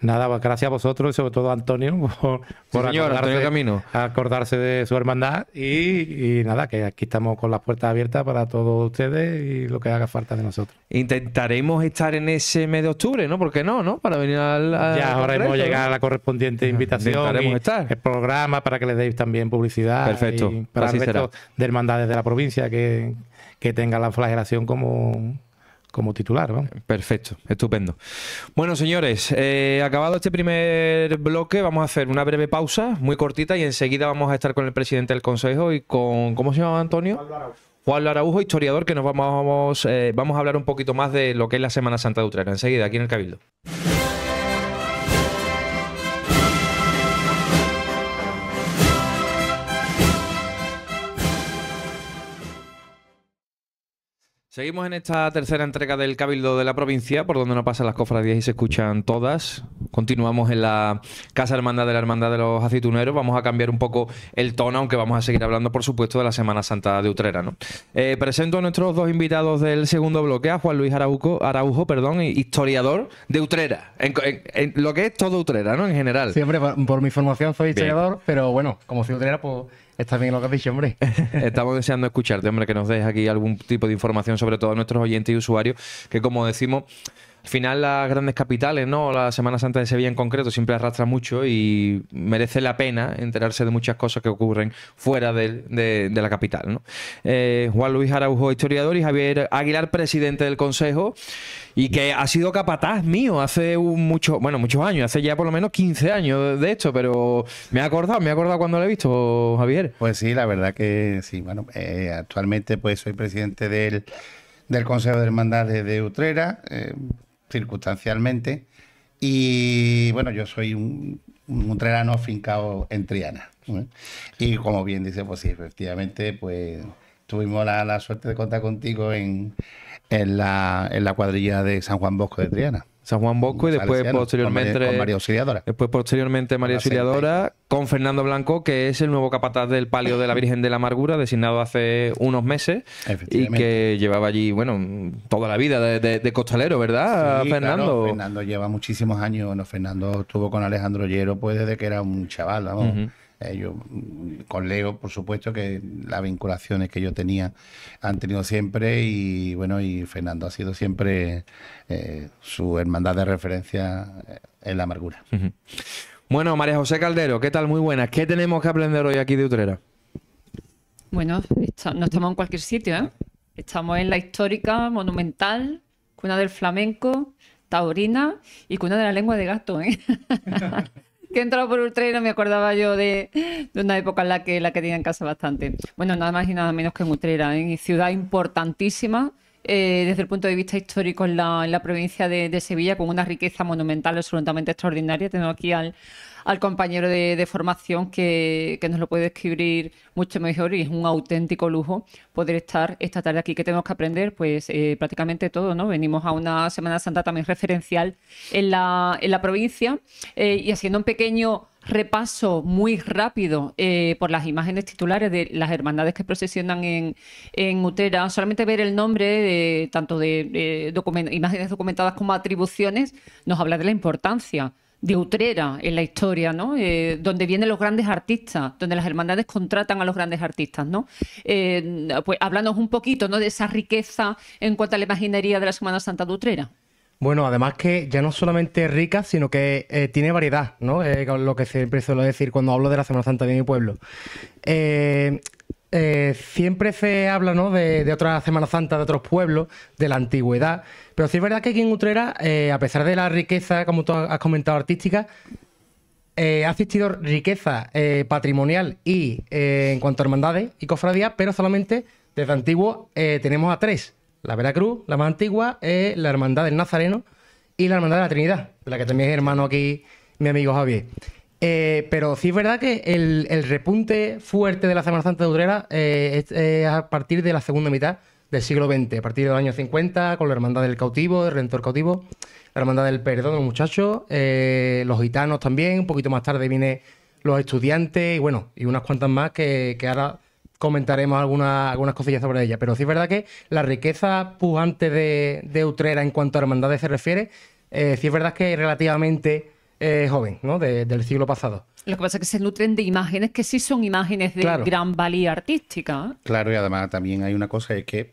Nada, pues, gracias a vosotros y sobre todo a Antonio
por, acordarse, Camino. acordarse de su hermandad. Y, nada, que aquí estamos con las puertas abiertas para todos ustedes y lo que haga falta de nosotros.
Intentaremos estar en ese mes de octubre, ¿no? ¿Por qué no? ¿no? Para venir al. ya ahora hemos llegado a la correspondiente invitación.
Intentaremos estar. El programa para que le deis también publicidad. Perfecto. Y para el de hermandades de la provincia que, que tenga la flagelación como como titular. Vamos.
Perfecto, estupendo. Bueno, señores, eh, acabado este primer bloque, vamos a hacer una breve pausa, muy cortita, y enseguida vamos a estar con el presidente del Consejo y con, ¿cómo se llama Antonio? Juan Juan Araujo, historiador, que nos vamos, eh, vamos a hablar un poquito más de lo que es la Semana Santa de Utrera. Enseguida, aquí en el Cabildo. Seguimos en esta tercera entrega del Cabildo de la provincia, por donde no pasan las cofradías y se escuchan todas. Continuamos en la Casa Hermanda de la Hermandad de los Aceituneros. Vamos a cambiar un poco el tono, aunque vamos a seguir hablando, por supuesto, de la Semana Santa de Utrera. ¿no? Eh, presento a nuestros dos invitados del segundo bloque, a Juan Luis Araujo, Araujo perdón, historiador de Utrera, en, lo que es todo Utrera, ¿no? En general. Siempre,
por, mi formación soy historiador, pero bueno, como soy Utrera, pues Está bien lo que has dicho, hombre.
Estamos deseando escucharte, hombre, que nos des aquí algún tipo de información, sobre todo a nuestros oyentes y usuarios, que como decimos al final las grandes capitales, ¿no? La Semana Santa de Sevilla en concreto siempre arrastra mucho y merece la pena enterarse de muchas cosas que ocurren fuera de, la capital, ¿no? Eh, Juan Luis Araujo, historiador, y Javier Aguilar, presidente del Consejo, y que ha sido capataz mío hace bueno, muchos años, hace ya por lo menos 15 años de esto, pero me ha acordado, me ha acordado cuando lo he visto, Javier. Pues sí, la verdad que sí, bueno, eh,
actualmente pues soy presidente del, Consejo de Hermandades de Utrera, eh, circunstancialmente. Y bueno, yo soy un, un trerano afincado en Triana. Y como bien dice, pues sí, efectivamente, pues tuvimos la, la suerte de contar contigo en, en, la, en la cuadrilla de San Juan
Bosco de Triana. San Juan Bosco y después posteriormente María, Auxiliadora. Después posteriormente María Auxiliadora con Fernando Blanco, que es el nuevo capataz del palio de la Virgen de la Amargura, designado hace unos meses y que llevaba allí, bueno, toda la vida de, costalero, ¿verdad, Fernando? Fernando
lleva muchísimos años, no, Fernando estuvo con Alejandro Llero pues desde que era un chaval, vamos. Eh, yo con Leo, por supuesto, que las vinculaciones que yo tenía han tenido siempre y bueno, y Fernando ha sido siempre eh, su hermandad de referencia eh, en la amargura. Bueno, María José
Caldero, ¿qué tal? Muy buenas. ¿Qué tenemos que aprender hoy aquí de Utrera?
Bueno, no estamos en cualquier sitio, ¿eh? Estamos en la histórica, monumental, cuna del flamenco, taurina y cuna de la lengua de gato, ¿eh? que he entrado por Utrera me acordaba yo de, una época en la que la que tenía en casa bastante. Bueno, nada más y nada menos que en Utrera, ¿eh? ciudad importantísima. Eh, desde el punto de vista histórico en la, provincia de, de, Sevilla, con una riqueza monumental absolutamente extraordinaria. Tengo aquí al, al compañero de, formación que, nos lo puede escribir mucho mejor y es un auténtico lujo poder estar esta tarde aquí que tenemos que aprender pues eh, prácticamente todo, ¿no? Venimos a una Semana Santa también referencial en la, en la provincia eh, y haciendo un pequeño repaso muy rápido eh, por las imágenes titulares de las hermandades que procesionan en, en Utera, solamente ver el nombre de, tanto de, imágenes documentadas como atribuciones nos habla de la importancia de Utrera en la historia, ¿no? Eh, donde vienen los grandes artistas, donde las hermandades contratan a los grandes artistas, ¿no? Eh, pues háblanos un poquito, ¿no? De esa riqueza en cuanto a la imaginería de la Semana Santa de Utrera.
Bueno, además que ya no solamente es rica, sino que eh, tiene variedad, ¿no? lo que siempre suelo decir cuando hablo de la Semana Santa de mi pueblo. Eh, siempre se habla ¿no? de, de otras Semanas Santas de otros pueblos, de la antigüedad, pero sí es verdad que aquí en Utrera, eh, a pesar de la riqueza, como tú has comentado, artística, eh, ha existido riqueza patrimonial y en cuanto a hermandades y cofradías, pero solamente desde antiguo tenemos a tres. La Veracruz, la más antigua, la Hermandad del Nazareno y la Hermandad de la Trinidad, de la que también es hermano aquí mi amigo Javier. Eh, pero sí es verdad que el, repunte fuerte de la Semana Santa de Utrera eh, es a partir de la segunda mitad del siglo XX, a partir del los años 50, con la Hermandad del Cautivo, el Rentor Cautivo, la Hermandad del Perdón los muchachos, eh, los gitanos también, un poquito más tarde viene los estudiantes y bueno, y unas cuantas más que, ahora comentaremos algunas cosillas sobre ellas. Pero sí es verdad que la riqueza pujante de, de Utrera en cuanto a hermandades se refiere, sí es verdad que relativamente eh, joven, ¿no? del siglo pasado.
Lo que pasa es que se nutren de imágenes que sí son imágenes de gran valía artística.
Claro, y además también hay una cosa, es que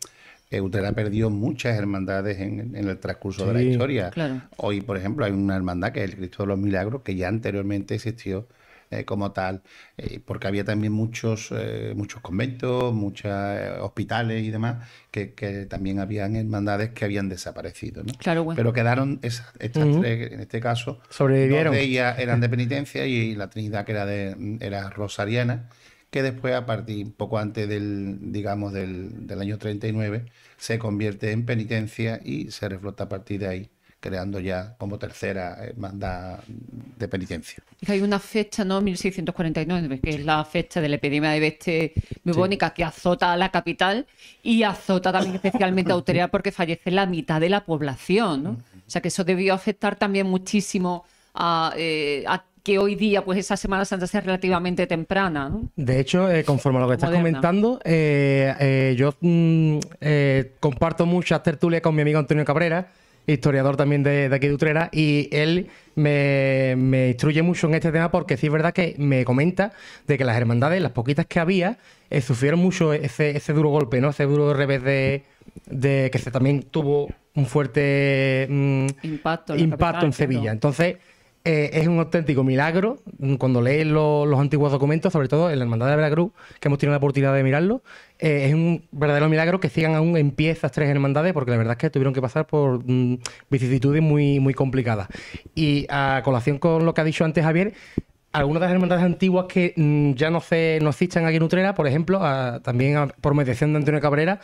eh, ha perdido muchas hermandades en, el transcurso de la historia. Hoy, por ejemplo, hay una hermandad que es el Cristo de los Milagros, que ya anteriormente existió eh, como tal, eh, porque había también muchos, eh, muchos conventos, muchos hospitales y demás, que, también habían hermandades que habían desaparecido. Pero quedaron estas tres, en este caso, sobrevivieron. de ellas eran de penitencia y la Trinidad que era, de, era rosariana que después a partir poco antes del digamos del, del año 39 se convierte en penitencia y se reflota a partir de ahí creando ya como tercera hermandad eh, de penitencia.
Hay una fecha, ¿no? 1649, que es la fecha de la epidemia de peste bubónica que azota a la capital y azota también especialmente a Utrera porque fallece la mitad de la población, ¿no? O sea que eso debió afectar también muchísimo eh, a, que hoy día, pues esa Semana Santa sea relativamente temprana.
De hecho, eh, conforme a lo que estás comentando, yo mm, comparto muchas tertulias con mi amigo Antonio Cabrera, historiador también de, aquí de Utrera, y él me, instruye mucho en este tema porque sí es verdad que me comenta de que las hermandades, las poquitas que había, eh, sufrieron mucho ese, ese, duro golpe, ¿no? Ese duro revés de, de que se también tuvo un fuerte impacto, mm, impacto en Sevilla. Entonces, eh, es un auténtico milagro mm, cuando lees los antiguos documentos, sobre todo en la Hermandad de Veracruz, que hemos tenido la oportunidad de mirarlo. Eh, es un verdadero milagro que sigan aún en pie estas tres hermandades, porque la verdad es que tuvieron que pasar por mm, vicisitudes muy, muy complicadas. Y a colación con lo que ha dicho antes Javier, algunas de las hermandades antiguas que mm, ya no, se, no aquí en Utrera, por ejemplo, también por mediación de Antonio Cabrera,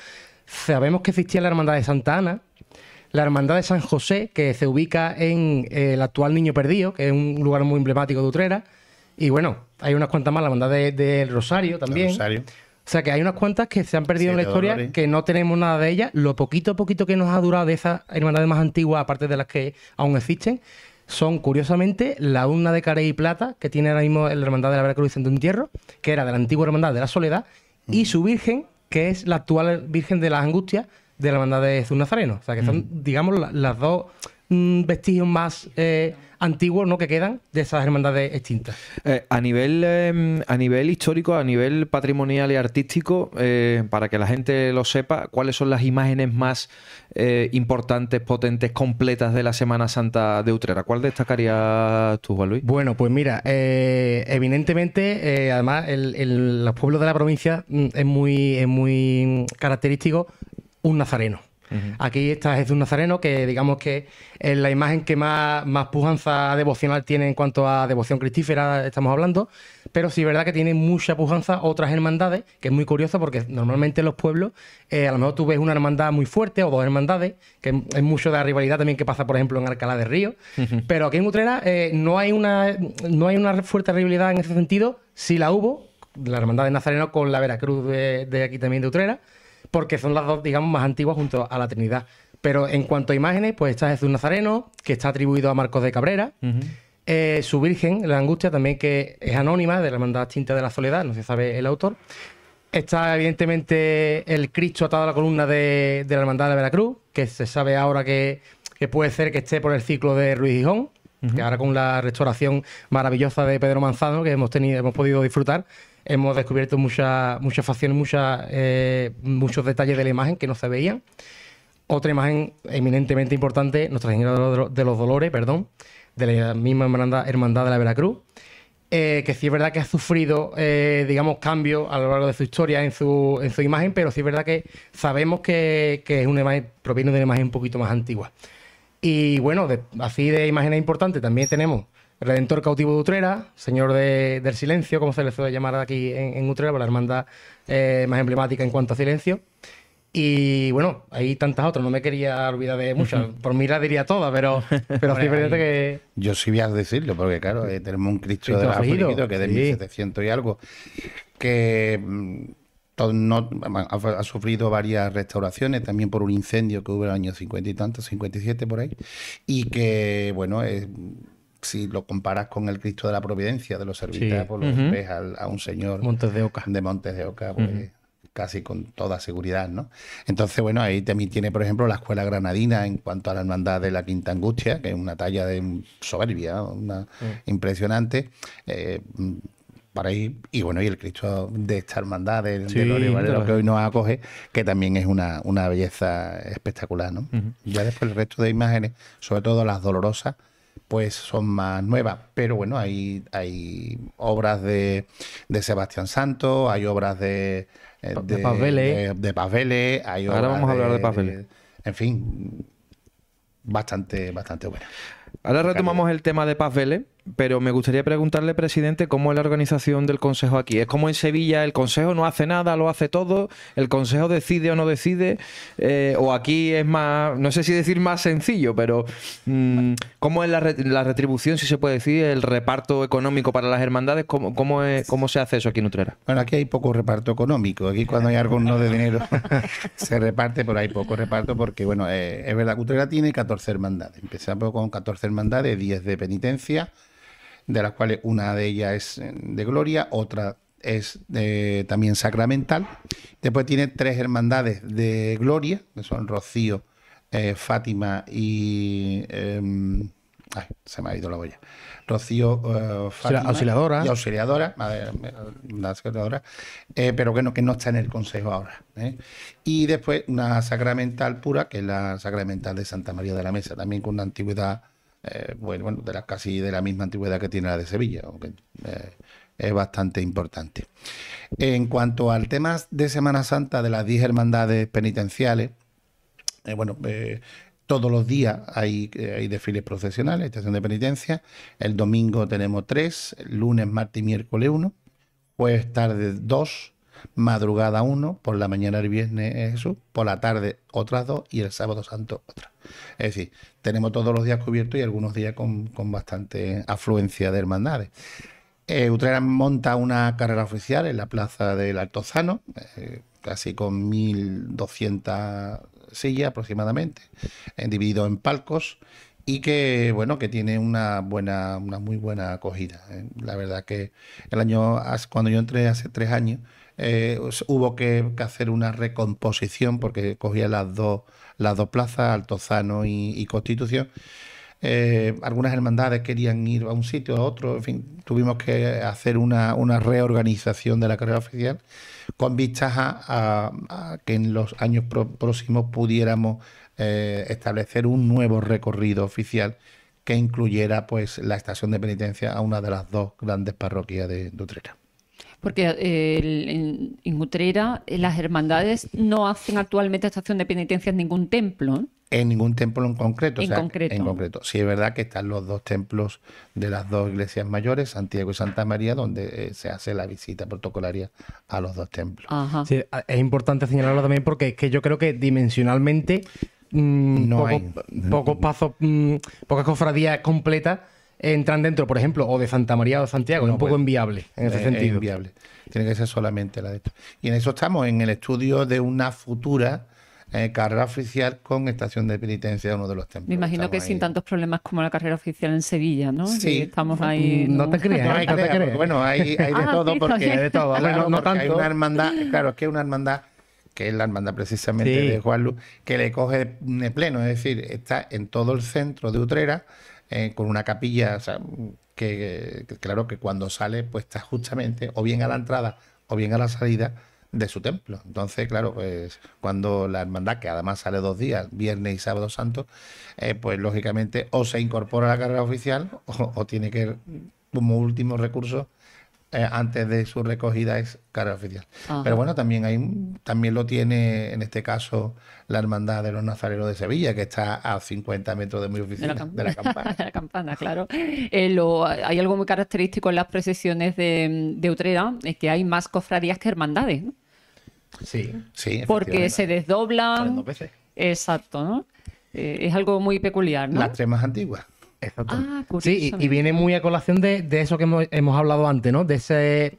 sabemos que existía la Hermandad de Santa Ana, la Hermandad de San José, que se ubica en eh, el actual Niño Perdido, que es un lugar muy emblemático de Utrera. Y bueno, hay unas cuantas más, la Hermandad del Rosario también. Rosario. O sea que hay unas cuantas que se han perdido en la historia, que no tenemos nada de ellas. Lo poquito a poquito que nos ha durado de esas hermandades más antiguas, aparte de las que aún existen, son curiosamente la una de Carey y Plata, que tiene ahora mismo la Hermandad de la Veracruz en Entierro, que era de la antigua Hermandad de la Soledad, y su Virgen, que es la actual Virgen de las Angustias, de la hermandad de Jesús Nazareno. O sea, que son, mm. digamos, las dos mm, vestigios más eh, antiguos ¿no? que quedan
de esas hermandades extintas. Eh, a, nivel, em, a nivel histórico, a nivel patrimonial y artístico, eh, para que la gente lo sepa, ¿cuáles son las imágenes más importantes, potentes, completas de la Semana Santa de Utrera? ¿Cuál destacarías tú, Juan Luis? Bueno, pues mira,
evidentemente, además, el, los pueblos de la provincia mm, es muy, es muy característico un nazareno. Aquí esta es de un Nazareno, que digamos que es la imagen que más, más pujanza devocional tiene en cuanto a devoción cristífera, estamos hablando, pero sí es verdad que tiene mucha pujanza otras hermandades, que es muy curioso porque normalmente en los pueblos eh, a lo mejor tú ves una hermandad muy fuerte o dos hermandades, que es mucho de la rivalidad también que pasa, por ejemplo, en Alcalá de Río, pero aquí en Utrera eh, no, hay una, no hay una fuerte rivalidad en ese sentido, si la hubo, la hermandad de Nazareno con la Veracruz de aquí también de Utrera porque son las dos, digamos, más antiguas junto a la Trinidad. Pero en cuanto a imágenes, pues está Jesús Nazareno, que está atribuido a Marcos de Cabrera. Eh, su Virgen, la Angustia, también que es anónima, de la Hermandad Tinta de la Soledad, no se sabe el autor. Está evidentemente el Cristo atado a la columna de, la Hermandad de Veracruz, que se sabe ahora que, puede ser que esté por el ciclo de Ruiz Gijón, que ahora con la restauración maravillosa de Pedro Manzano, que hemos, tenido, hemos podido disfrutar, hemos descubierto muchas muchas facciones, eh, muchos detalles de la imagen que no se veían. Otra imagen eminentemente importante, Nuestra Señora de los Dolores, perdón, de la misma hermandad, de la Veracruz, eh, que sí es verdad que ha sufrido, eh, digamos, cambios a lo largo de su historia en su, imagen, pero sí es verdad que sabemos que, es una imagen, proviene de una imagen un poquito más antigua. Y bueno, así de imágenes importantes también tenemos Redentor cautivo de Utrera, Señor del Silencio, como se le suele llamar aquí en, Utrera, por la hermandad eh, más emblemática en cuanto a silencio. Y bueno, hay tantas otras, no me quería olvidar de muchas. Por mí la diría todas, pero, pero que.
Yo sí voy a decirlo, porque claro, eh, tenemos un Cristo, de la Virgen que de 1700 y algo, que mm, no, ha, sufrido varias restauraciones, también por un incendio que hubo en el año 50 y tanto, 57 por ahí, y que, bueno, es si lo comparas con el Cristo de la Providencia de los servitas, pues ves a, un señor Montes de Oca. de Montes de Oca, pues, casi con toda seguridad, ¿no? Entonces, bueno, ahí también tiene, por ejemplo, la escuela granadina en cuanto a la hermandad de la Quinta Angustia, que es una talla de soberbia, una impresionante. Eh, para y bueno, y el Cristo de esta hermandad de, lo que hoy nos acoge, que también es una, una belleza espectacular, ¿no? Ya después el resto de imágenes, sobre todo las dolorosas, pues son más nuevas. Pero bueno, hay, hay obras de, de Sebastián Santos, hay obras de, eh, de, de ¿eh?
¿eh? hay Ahora vamos a hablar de en fin, bastante, bastante bueno Ahora retomamos el tema de Paz pero me gustaría preguntarle, presidente, cómo es la organización del Consejo aquí. Es como en Sevilla, el Consejo no hace nada, lo hace todo, el Consejo decide o no decide, eh, o aquí es más, no sé si decir más sencillo, pero mm, ¿cómo es la, retribución, si se puede decir, el reparto económico para las hermandades? ¿Cómo, se hace eso aquí en Utrera?
Bueno, aquí hay poco reparto económico, aquí cuando hay algo no de dinero se reparte, pero hay poco reparto porque, bueno, eh, es verdad que Utrera tiene 14 hermandades, empezamos con 14 hermandades, 10 de penitencia, de las cuales una de ellas es eh, de Gloria, otra es eh, también sacramental. Después tiene tres hermandades de Gloria, que son Rocío, eh, Fátima y... Em, ay, se me ha ido la boya. Rocío Fátima, auxiliadora. Y auxiliadora, la auxiliadora pero que no, que no está en el consejo ahora. Y después una sacramental pura, que es la sacramental de Santa María de la Mesa, también con una antigüedad eh, bueno, de la, casi de la misma antigüedad que tiene la de Sevilla, aunque eh, es bastante importante. En cuanto al tema de Semana Santa de las 10 hermandades penitenciales, eh, bueno, todos los días hay, hay desfiles procesionales, estación de penitencia. El domingo tenemos tres, lunes, martes y miércoles uno, jueves tarde dos, Madrugada uno, por la mañana el viernes Jesús, por la tarde otras dos y el sábado santo otra... Es decir, tenemos todos los días cubiertos y algunos días con, bastante afluencia de hermandades. Eh, monta una carrera oficial en la plaza del Altozano, eh, casi con 1.200 sillas aproximadamente, eh, dividido en palcos y que bueno que tiene una buena una muy buena acogida eh. la verdad que el año cuando yo entré hace tres años eh, hubo que, hacer una recomposición porque cogía las dos, las dos plazas, Altozano y, y Constitución. Eh, algunas hermandades querían ir a un sitio, o a otro, en fin, tuvimos que hacer una, una reorganización de la carrera oficial con vistas a, que en los años próximos pudiéramos eh, establecer un nuevo recorrido oficial que incluyera pues la estación de penitencia a una de las dos grandes parroquias de, de
porque eh, en, eh, las hermandades no hacen actualmente esta acción de penitencia en ningún templo. ¿eh?
En ningún templo en concreto. En concreto. En concreto. Sí es verdad que están los dos templos de las dos iglesias mayores, Santiago y Santa María, donde se hace la visita protocolaria a los dos templos.
es importante señalarlo también porque es que yo creo que dimensionalmente mm, no hay. pocos mm, mm. pasos, pocas cofradías completas entran dentro, por ejemplo, o de Santa María o Santiago. es un poco inviable
en ese eh, sentido. inviable. Tiene que ser solamente la de esta. Y en eso estamos, en el estudio de una futura eh, carrera oficial con estación de penitencia de uno de los templos. Me
imagino que sin tantos problemas como la carrera oficial en Sevilla, ¿no? Sí. estamos ahí. No, te creas, no, ¿eh? te creas. bueno, ah, hay, de todo, porque. Hay de todo, claro, Hay una hermandad, claro,
es que hay una hermandad que es la hermandad precisamente de Juan Luz, que le coge de pleno, es decir, está en todo el centro de Utrera, eh, con una capilla, que, claro que cuando sale, pues está justamente o bien a la entrada o bien a la salida de su templo. Entonces, claro, pues cuando la hermandad, que además sale dos días, viernes y sábado santo, eh, pues lógicamente o se incorpora a la carrera oficial o, o tiene que, como último recurso, eh, antes de su recogida es carga oficial. Pero bueno, también, hay, también lo tiene, en este caso, la Hermandad de los Nazareros de Sevilla, que está a 50 metros de mi oficina, de la, campana. de
la campana, claro. Eh, hay algo muy característico en las procesiones de, de Utrera, es que hay más cofradías que hermandades,
Sí, sí. Porque se
desdoblan. veces. Exacto, ¿no? Eh, es algo muy peculiar, ¿no? Las
tres
más antiguas. Exacto. Ah, sí, y, viene muy a colación de, eso que hemos, hablado antes, ¿no? De ese,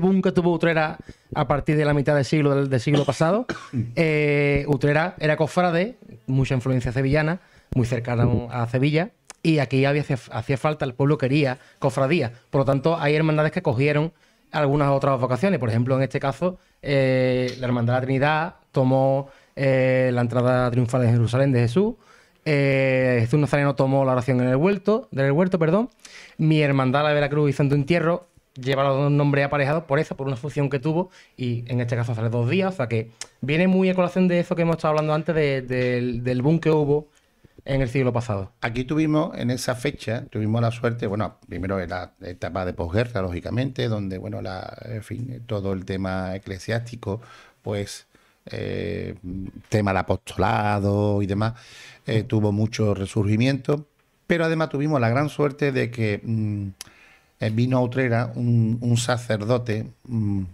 boom que tuvo Utrera a partir de la mitad del siglo, del, siglo pasado. Eh, Utrera era cofrade, mucha influencia sevillana, muy cercana a Sevilla, y aquí hacía falta, el pueblo quería cofradía. Por lo tanto, hay hermandades que cogieron algunas otras vocaciones. Por ejemplo, en este caso, eh, la Hermandad de la Trinidad tomó eh, la entrada triunfal de Jerusalén de Jesús eh, Jesús Nazareno tomó la oración en el huerto, del huerto, perdón. Mi hermandad, la de Veracruz y Santo Entierro, lleva los dos nombres aparejados por eso, por una función que tuvo, y en este caso hace dos días, o sea que viene muy a colación de eso que hemos estado hablando antes del, boom que hubo en el siglo pasado.
Aquí tuvimos, en esa fecha, tuvimos la suerte, bueno, primero en la etapa de posguerra, lógicamente, donde, bueno, en fin, todo el tema eclesiástico, pues eh, tema del apostolado y demás, eh, tuvo mucho resurgimiento, pero además tuvimos la gran suerte de que mm, eh, vino a Utrera un, un sacerdote mm,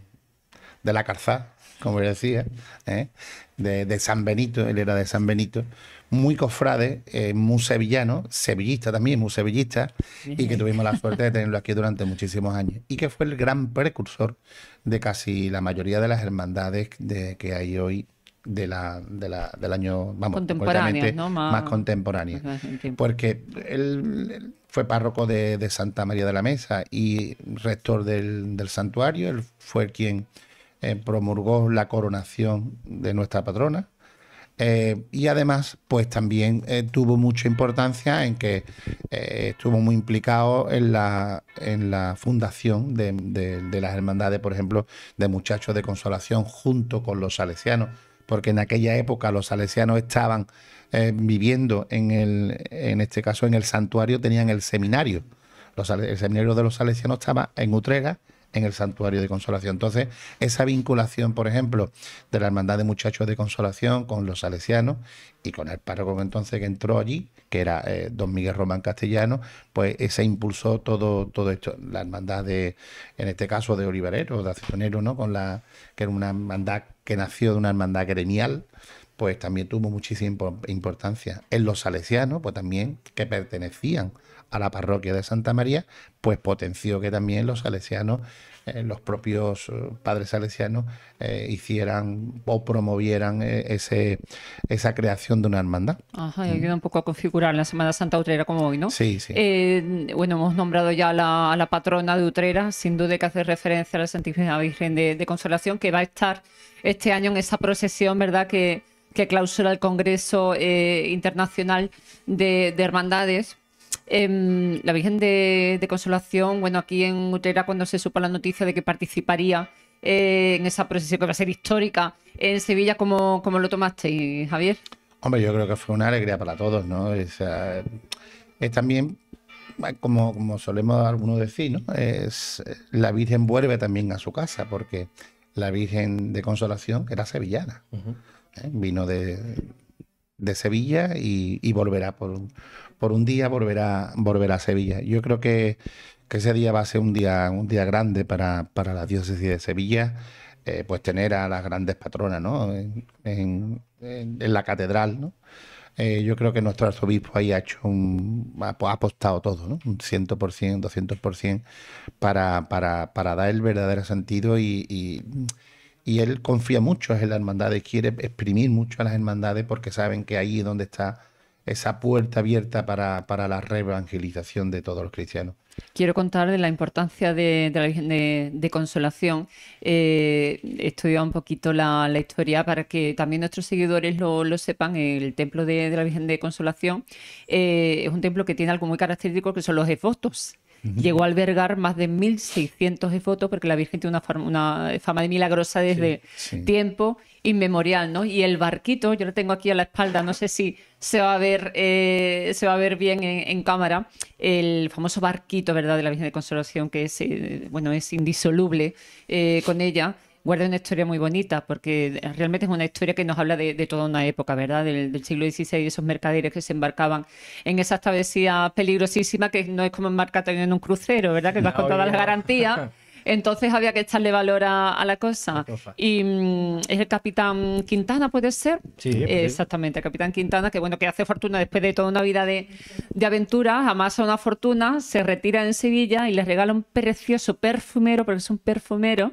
de la Carzá, como yo decía, ¿eh? de, San Benito, él era de San Benito, muy cofrade, eh, muy sevillano, sevillista también, muy sevillista, y que tuvimos la suerte de tenerlo aquí durante muchísimos años, y que fue el gran precursor de casi la mayoría de las hermandades que hay hoy del año vamos, ¿no? más, contemporáneas Porque él, fue párroco de, Santa María de la Mesa y rector del, del santuario, él fue quien eh, promulgó la coronación de nuestra patrona. Eh, y además, pues también eh, tuvo mucha importancia en que estuvo muy implicado en la, en la fundación de, las hermandades, por ejemplo, de muchachos de consolación junto con los salesianos, porque en aquella época los salesianos estaban viviendo en el, en este caso en el santuario, tenían el seminario. Los, el seminario de los salesianos estaba en Utrega en el santuario de consolación. Entonces, esa vinculación, por ejemplo, de la Hermandad de Muchachos de Consolación con los salesianos y con el párroco entonces que entró allí, que era eh, don Miguel Román Castellano, pues se impulsó todo, todo esto. La hermandad de, en este caso, de Oliverero, de Accionero, ¿no? Con la, que era una hermandad que nació de una hermandad gremial, pues también tuvo muchísima importancia. En los salesianos, pues también que pertenecían a la parroquia de Santa María, pues potenció que también los salesianos, eh, los propios eh, padres salesianos, eh, hicieran o promovieran ese, esa creación de una hermandad.
Ajá, y ayuda un poco a configurar la Semana Santa Utrera como hoy, ¿no? Sí, sí. bueno, hemos nombrado ya a la, patrona de Utrera, sin duda que hace referencia a la Santísima Virgen de, Consolación, que va a estar este año en esa procesión, ¿verdad? Que, que clausura el Congreso Internacional de, de, Hermandades, Em, la Virgen de, Consolación, bueno, aquí en Utrera cuando se supo la noticia de que participaría eh, en esa procesión que va a ser histórica en Sevilla, ¿cómo, lo tomaste, Javier?
Hombre, yo creo que fue una alegría para todos, ¿no? Es, es también, como, solemos algunos decir, ¿no? Es, la Virgen vuelve también a su casa, porque la Virgen de Consolación era sevillana.
¿eh?
Vino de, Sevilla y, y volverá por, un por un día volverá a, a Sevilla. Yo creo que, ese día va a ser un día, un día grande para, para la diócesis de Sevilla, eh, pues tener a las grandes patronas ¿no? en, la catedral. ¿no? Eh, yo creo que nuestro arzobispo ahí ha hecho un, ha, apostado todo, ¿no? un 100%, 200% para, para, para dar el verdadero sentido y, y, él confía mucho en las hermandades, quiere exprimir mucho a las hermandades porque saben que ahí es donde está esa puerta abierta para, para la reevangelización de todos los cristianos.
Quiero contar de la importancia de, la Virgen de, Consolación. Eh, un poquito la, historia para que también nuestros seguidores lo, sepan. El templo de, la Virgen de Consolación eh, es un templo que tiene algo muy característico que son los fotos Llegó a albergar más de 1.600 fotos porque la Virgen tiene una, fama, de milagrosa desde tiempo inmemorial, ¿no? Y el barquito, yo lo tengo aquí a la espalda, no sé si se va a ver, eh, se va a ver bien en, cámara, el famoso barquito, ¿verdad?, de la Virgen de Consolación, que es, eh, bueno, es indisoluble eh, con ella. Guarda una historia muy bonita, porque realmente es una historia que nos habla de, toda una época, ¿verdad? Del, siglo XVI, esos mercaderes que se embarcaban en esa travesía peligrosísima, que no es como embarcarte en un crucero, ¿verdad? Que vas con todas las garantías. Entonces había que echarle valor a, la cosa. Y mm, es el capitán Quintana, ¿puede ser? Sí. Eh, exactamente, el capitán Quintana, que bueno, que hace fortuna después de toda una vida de, de aventuras, amasa una fortuna, se retira en Sevilla y les regala un precioso perfumero, porque es un perfumero,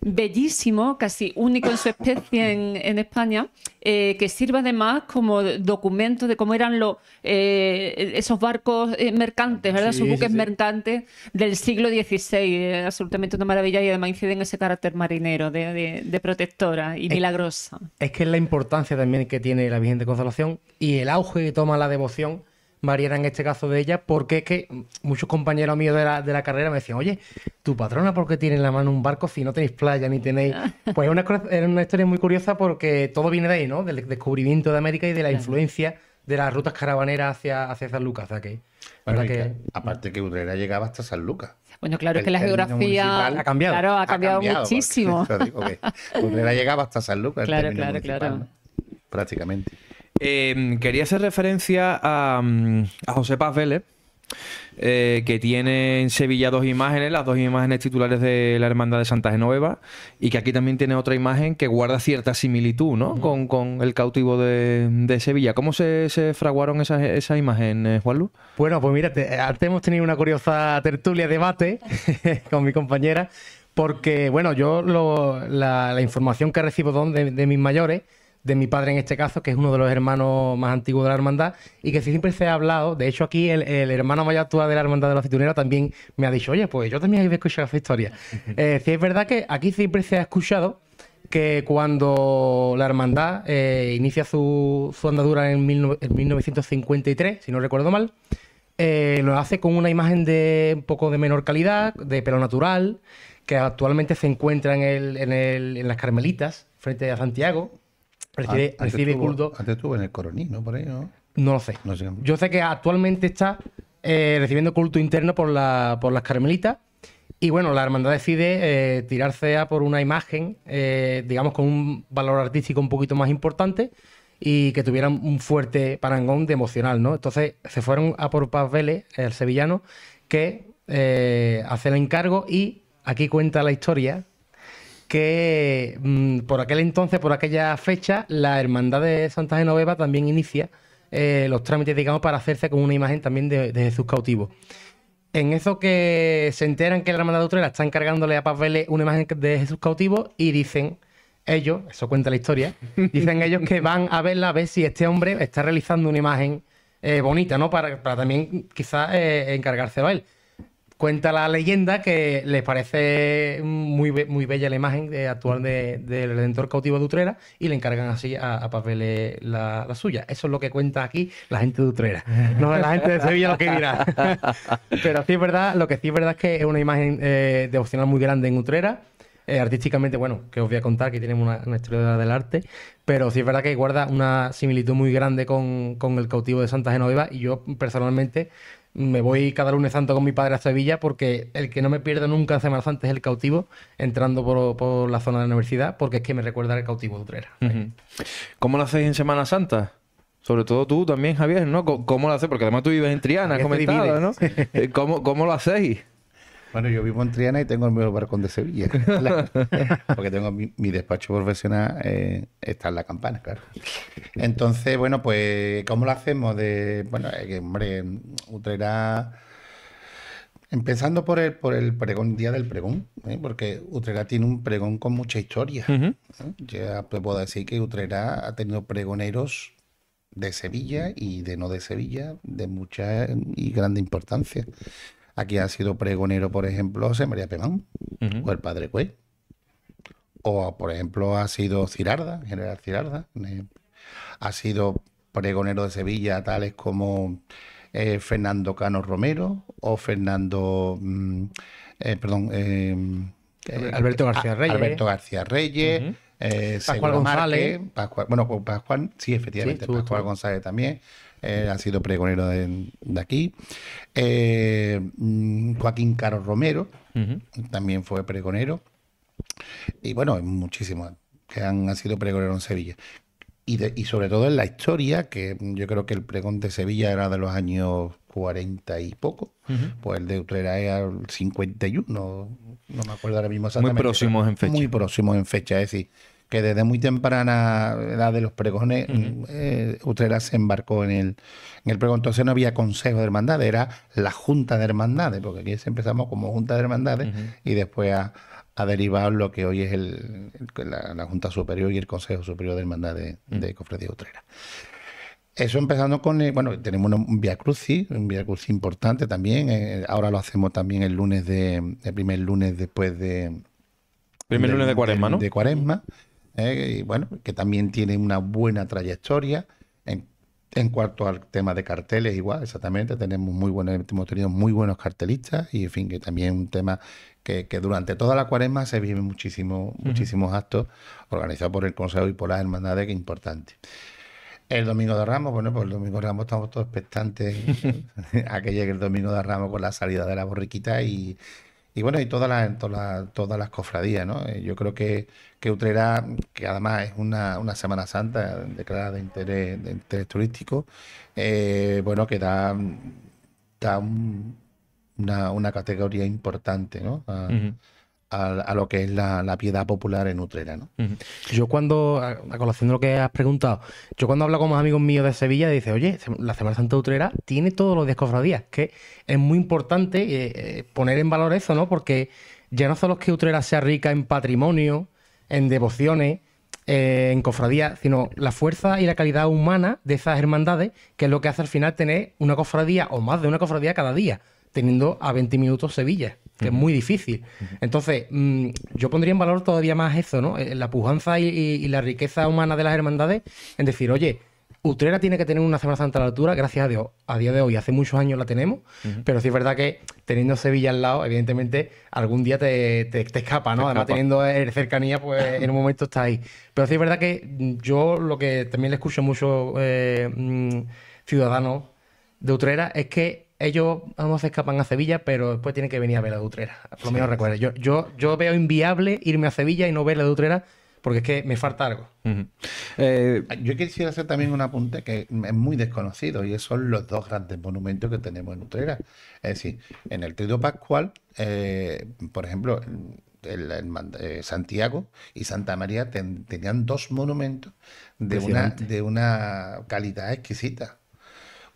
bellísimo, casi único en su especie en, España, eh, que sirve además como documento de cómo eran eh, esos barcos eh, mercantes, ¿verdad? buques mercantes del siglo XVI, absolutamente una maravilla y además incide en ese carácter marinero de, protectora y milagrosa.
Es que es la importancia también que tiene la Virgen de Consolación y el auge que toma la devoción Mariana en este caso de ella, porque es que muchos compañeros míos de la, de la carrera me decían, oye, tu patrona, ¿por qué tiene en la mano un barco si no tenéis playa ni tenéis...? Pues es una, historia muy curiosa porque todo viene de ahí, ¿no? Del descubrimiento de América y de la influencia de las rutas caravaneras hacia, hacia San Lucas, aparte
que Utrera llegaba hasta San Lucas.
Bueno,
claro, es que la geografía
ha cambiado. Claro, ha cambiado, muchísimo.
Porque, llegaba hasta San Lucas. Claro, claro, claro prácticamente. Em, quería hacer referencia a, mm, José Paz Vélez. Eh, que tiene en Sevilla dos imágenes, las dos imágenes titulares de la Hermandad de Santa Genoveva, y que aquí también tiene otra imagen que guarda cierta similitud ¿no? con, el cautivo de, Sevilla. ¿Cómo se, fraguaron esas, imágenes, Juan Bueno, pues mira, antes hemos tenido una curiosa tertulia, debate con mi compañera,
porque, bueno, yo la, información que recibo de mis mayores de mi padre en este caso, que es uno de los hermanos más antiguos de la hermandad, y que siempre se ha hablado, de hecho aquí el, hermano mayor actual de la hermandad de la aceitunera también me ha dicho, oye, pues yo también he escuchado esa historia. Eh, ...si es verdad que aquí siempre se ha escuchado que cuando la hermandad eh, inicia su, andadura en, 1953, si no recuerdo mal, eh, lo hace con una imagen de un poco de menor calidad, de pelo natural, que actualmente se encuentra en, en las Carmelitas, frente a Santiago,
recibe culto. Antes estuvo en el Coroní, ¿no? Por ahí, ¿no? No lo sé.
Yo sé que actualmente está eh, recibiendo culto interno por, las carmelitas. Y bueno, la hermandad decide eh, tirarse a por una imagen, eh, digamos, con un valor artístico un poquito más importante y que tuviera un fuerte parangón de emocional, ¿no? Entonces se fueron a por Paz Vélez, el sevillano, que hace el encargo y aquí cuenta la historia que mm, por aquel entonces, por aquella fecha, la Hermandad de Santa Genoveva también inicia eh, los trámites, digamos, para hacerse con una imagen también de, Jesús cautivo. En eso que se enteran que la Hermandad de Utrera está encargándole a Paz una imagen de Jesús cautivo y dicen ellos, eso cuenta la historia, dicen ellos que van a verla a ver si este hombre está realizando una imagen eh, bonita, ¿no? Para, también quizás eh, encargárselo a él. Cuenta la leyenda que les parece muy, muy bella la imagen de, actual del de, cautivo de Utrera y le encargan así a, a la, suya. Eso es lo que cuenta aquí la gente de Utrera. No la gente de Sevilla lo que dirá. Pero sí es verdad, lo que sí es verdad es que es una imagen eh, de opcional muy grande en Utrera. Eh, artísticamente, bueno, que os voy a contar que tenemos una, historia del arte, pero sí es verdad que guarda una similitud muy grande con, con el cautivo de Santa Genoveva y yo personalmente me voy cada lunes santo con mi padre a Sevilla porque el que no me pierdo nunca en Semana Santa es el cautivo, entrando por, la zona de la universidad, porque es que me recuerda al cautivo de Utrera.
¿Cómo lo hacéis en Semana Santa? Sobre todo tú también, Javier, ¿no? ¿Cómo, lo hacéis? Porque además tú vives en Triana, como ¿no? Eh, ¿Cómo lo hacéis?
Bueno, yo vivo en Triana y tengo el mismo barcón de Sevilla. Porque tengo mi, despacho profesional, eh, está en la campana, claro. Entonces, bueno, pues, ¿cómo lo hacemos? De, bueno, hombre, Utrera. Empezando por el, por el pregón, día del pregón, ¿eh? porque Utrera tiene un pregón con mucha historia. ¿eh? Ya puedo decir que Utrera ha tenido pregoneros de Sevilla y de no de Sevilla de mucha y grande importancia. Aquí ha sido pregonero, por ejemplo, José María Pemán o el padre Cuey. O, por ejemplo, ha sido Cirarda, general Cirarda. Ha sido pregonero de Sevilla, tales como eh, Fernando Cano Romero o Fernando. Mm, eh, perdón. Eh, Alberto García Reyes. Alberto García Reyes. Pascual González. bueno, pues Pascual, sí, efectivamente, Pascual González también ha sido pregonero de, aquí. Eh, mm, Joaquín Carlos Romero también fue pregonero. Y bueno, muchísimos que han, sido pregoneros en Sevilla. Y, sobre todo en la historia, que yo creo que el pregón de Sevilla era de los años 40 y poco, pues el de Utrera era el 51, no, no me acuerdo ahora mismo exactamente. Muy próximos en fecha. Muy próximos en fecha, es decir, que desde muy temprana edad de los pregones, eh, Utrera se embarcó en el, en el pregón. Entonces no había consejo de hermandades, era la junta de hermandades, porque aquí empezamos como junta de hermandades y después a, a, derivar lo que hoy es el, la, junta superior y el consejo superior de hermandades de, Cofredio de Utrera. Eso empezando con, eh, bueno, tenemos un Via un Via importante también. Eh, ahora lo hacemos también el lunes de, el primer lunes después de...
Primer lunes de cuaresma, ¿no? De
cuaresma. ¿eh? y bueno, que también tiene una buena trayectoria. En, en cuanto al tema de carteles, igual, exactamente, tenemos muy buenos, hemos tenido muy buenos cartelistas y en fin, que también es un tema que, durante toda la cuaresma se viven muchísimo, muchísimos actos organizados por el Consejo y por las hermandades, que es importante. El domingo de Ramos, bueno, pues el domingo de Ramos estamos todos expectantes a que llegue el domingo de Ramos con la salida de la borriquita y, y bueno, y todas las, todas, las cofradías, ¿no? Eh, yo creo que, que Utrera, que además es una, Semana Santa declarada de interés, de turístico, eh, bueno, que da, una, categoría importante, ¿no? a, lo que es la, piedad popular en Utrera. ¿no? Yo cuando, a, colación de lo que
has preguntado, yo cuando hablo con unos amigos míos de Sevilla, dice, oye, la Semana Santa de Utrera tiene todos los días cofradías, que es muy importante eh, eh, poner en valor eso, ¿no? Porque ya no solo es que Utrera sea rica en patrimonio, en devociones, eh, en cofradías... sino la fuerza y la calidad humana de esas hermandades, que es lo que hace al final tener una cofradía o más de una cofradía cada día, teniendo a 20 minutos Sevilla que es muy difícil. Entonces, mm, yo pondría en valor todavía más eso, ¿no? Eh, la pujanza y, la riqueza humana de las hermandades en decir, oye, Utrera tiene que tener una Semana Santa a la altura, gracias a Dios. A día de hoy, hace muchos años la tenemos, pero sí es verdad que teniendo Sevilla al lado, evidentemente, algún día te, escapa, ¿no? Además, teniendo eh, cercanía, pues en un momento está ahí. Pero sí es verdad que yo lo que también le escucho mucho eh, muchos mm, ciudadanos de Utrera es que ellos vamos, se escapan a Sevilla, pero después tienen que venir a ver la de Utrera. Por lo menos recuerdo. Yo, yo, yo veo inviable irme a Sevilla y no ver la de Utrera porque es que me falta algo.
Eh, ah, yo quisiera hacer también un apunte que es muy desconocido y son los dos grandes monumentos que tenemos en Utrera. Es decir, en el Trío Pascual, eh, por ejemplo, el, eh, Santiago y Santa María tenían dos monumentos
de una, de
una calidad exquisita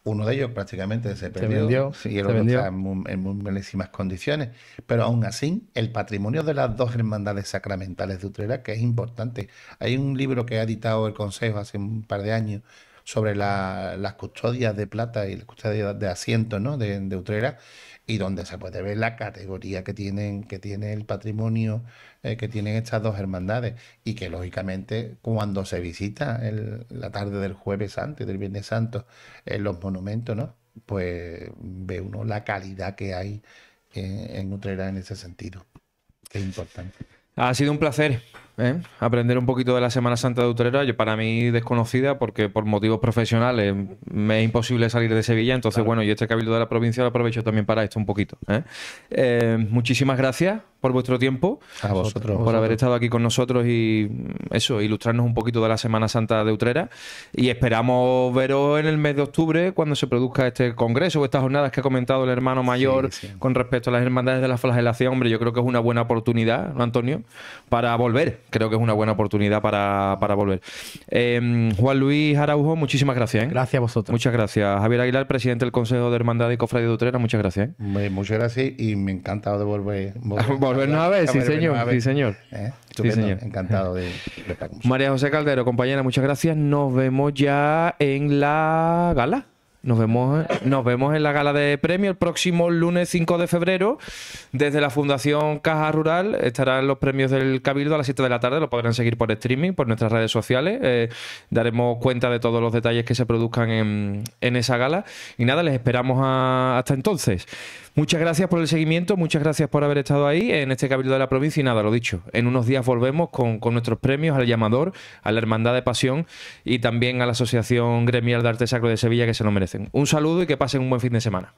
uno de ellos prácticamente se perdió, y el está en muy, buenísimas condiciones. Pero aún así, el patrimonio de las dos hermandades sacramentales de Utrera, que es importante. Hay un libro que ha editado el Consejo hace un par de años sobre las custodias de plata y las custodias de asiento ¿no? de, Utrera, y donde se puede ver la categoría que, tienen, que tiene el patrimonio eh, que tienen estas dos hermandades y que lógicamente cuando se visita el, la tarde del jueves santo y del viernes santo en los monumentos, pues ve uno la calidad que hay eh, en, Utrera en ese sentido. es
importante.
Ha sido un placer ¿eh? aprender un poquito de la Semana Santa de Utrera. Yo, para mí desconocida porque por motivos profesionales me es imposible salir de Sevilla. Entonces, bueno, y este cabildo de la provincia lo aprovecho también para esto un poquito. muchísimas gracias por vuestro tiempo. A vosotros. Por haber estado aquí con nosotros y eso, ilustrarnos un poquito de la Semana Santa de Utrera. Y esperamos veros en el mes de octubre cuando se produzca este congreso o estas jornadas que ha comentado el hermano mayor con respecto a las hermandades de la flagelación. Hombre, yo creo que es una buena oportunidad, Antonio? Para volver. Creo que es una buena oportunidad para, volver. Em, Juan Luis Araujo, muchísimas gracias. ¿eh? Gracias a vosotros. Muchas gracias. Javier Aguilar, presidente del Consejo de Hermandad y Cofradía de Utrera, muchas gracias.
¿eh? Muchas gracias y me encanta de volver. Volvernos a ver, sí señor, eh, sí señor. Encantado de, estar con
María José Caldero, compañera, muchas gracias. Nos vemos ya en la gala. Nos vemos, nos vemos en la gala de premio el próximo lunes 5 de febrero. Desde la Fundación Caja Rural estarán los premios del Cabildo a las 7 de la tarde. Lo podrán seguir por streaming, por nuestras redes sociales. Eh, daremos cuenta de todos los detalles que se produzcan en, esa gala. Y nada, les esperamos hasta entonces. Muchas gracias por el seguimiento, muchas gracias por haber estado ahí en este Cabildo de la Provincia y nada, lo dicho. En unos días volvemos con, nuestros premios al llamador, a la Hermandad de Pasión y también a la Asociación Gremial de Arte Sacro de Sevilla que se lo merecen. Un saludo y que pasen un buen fin de semana.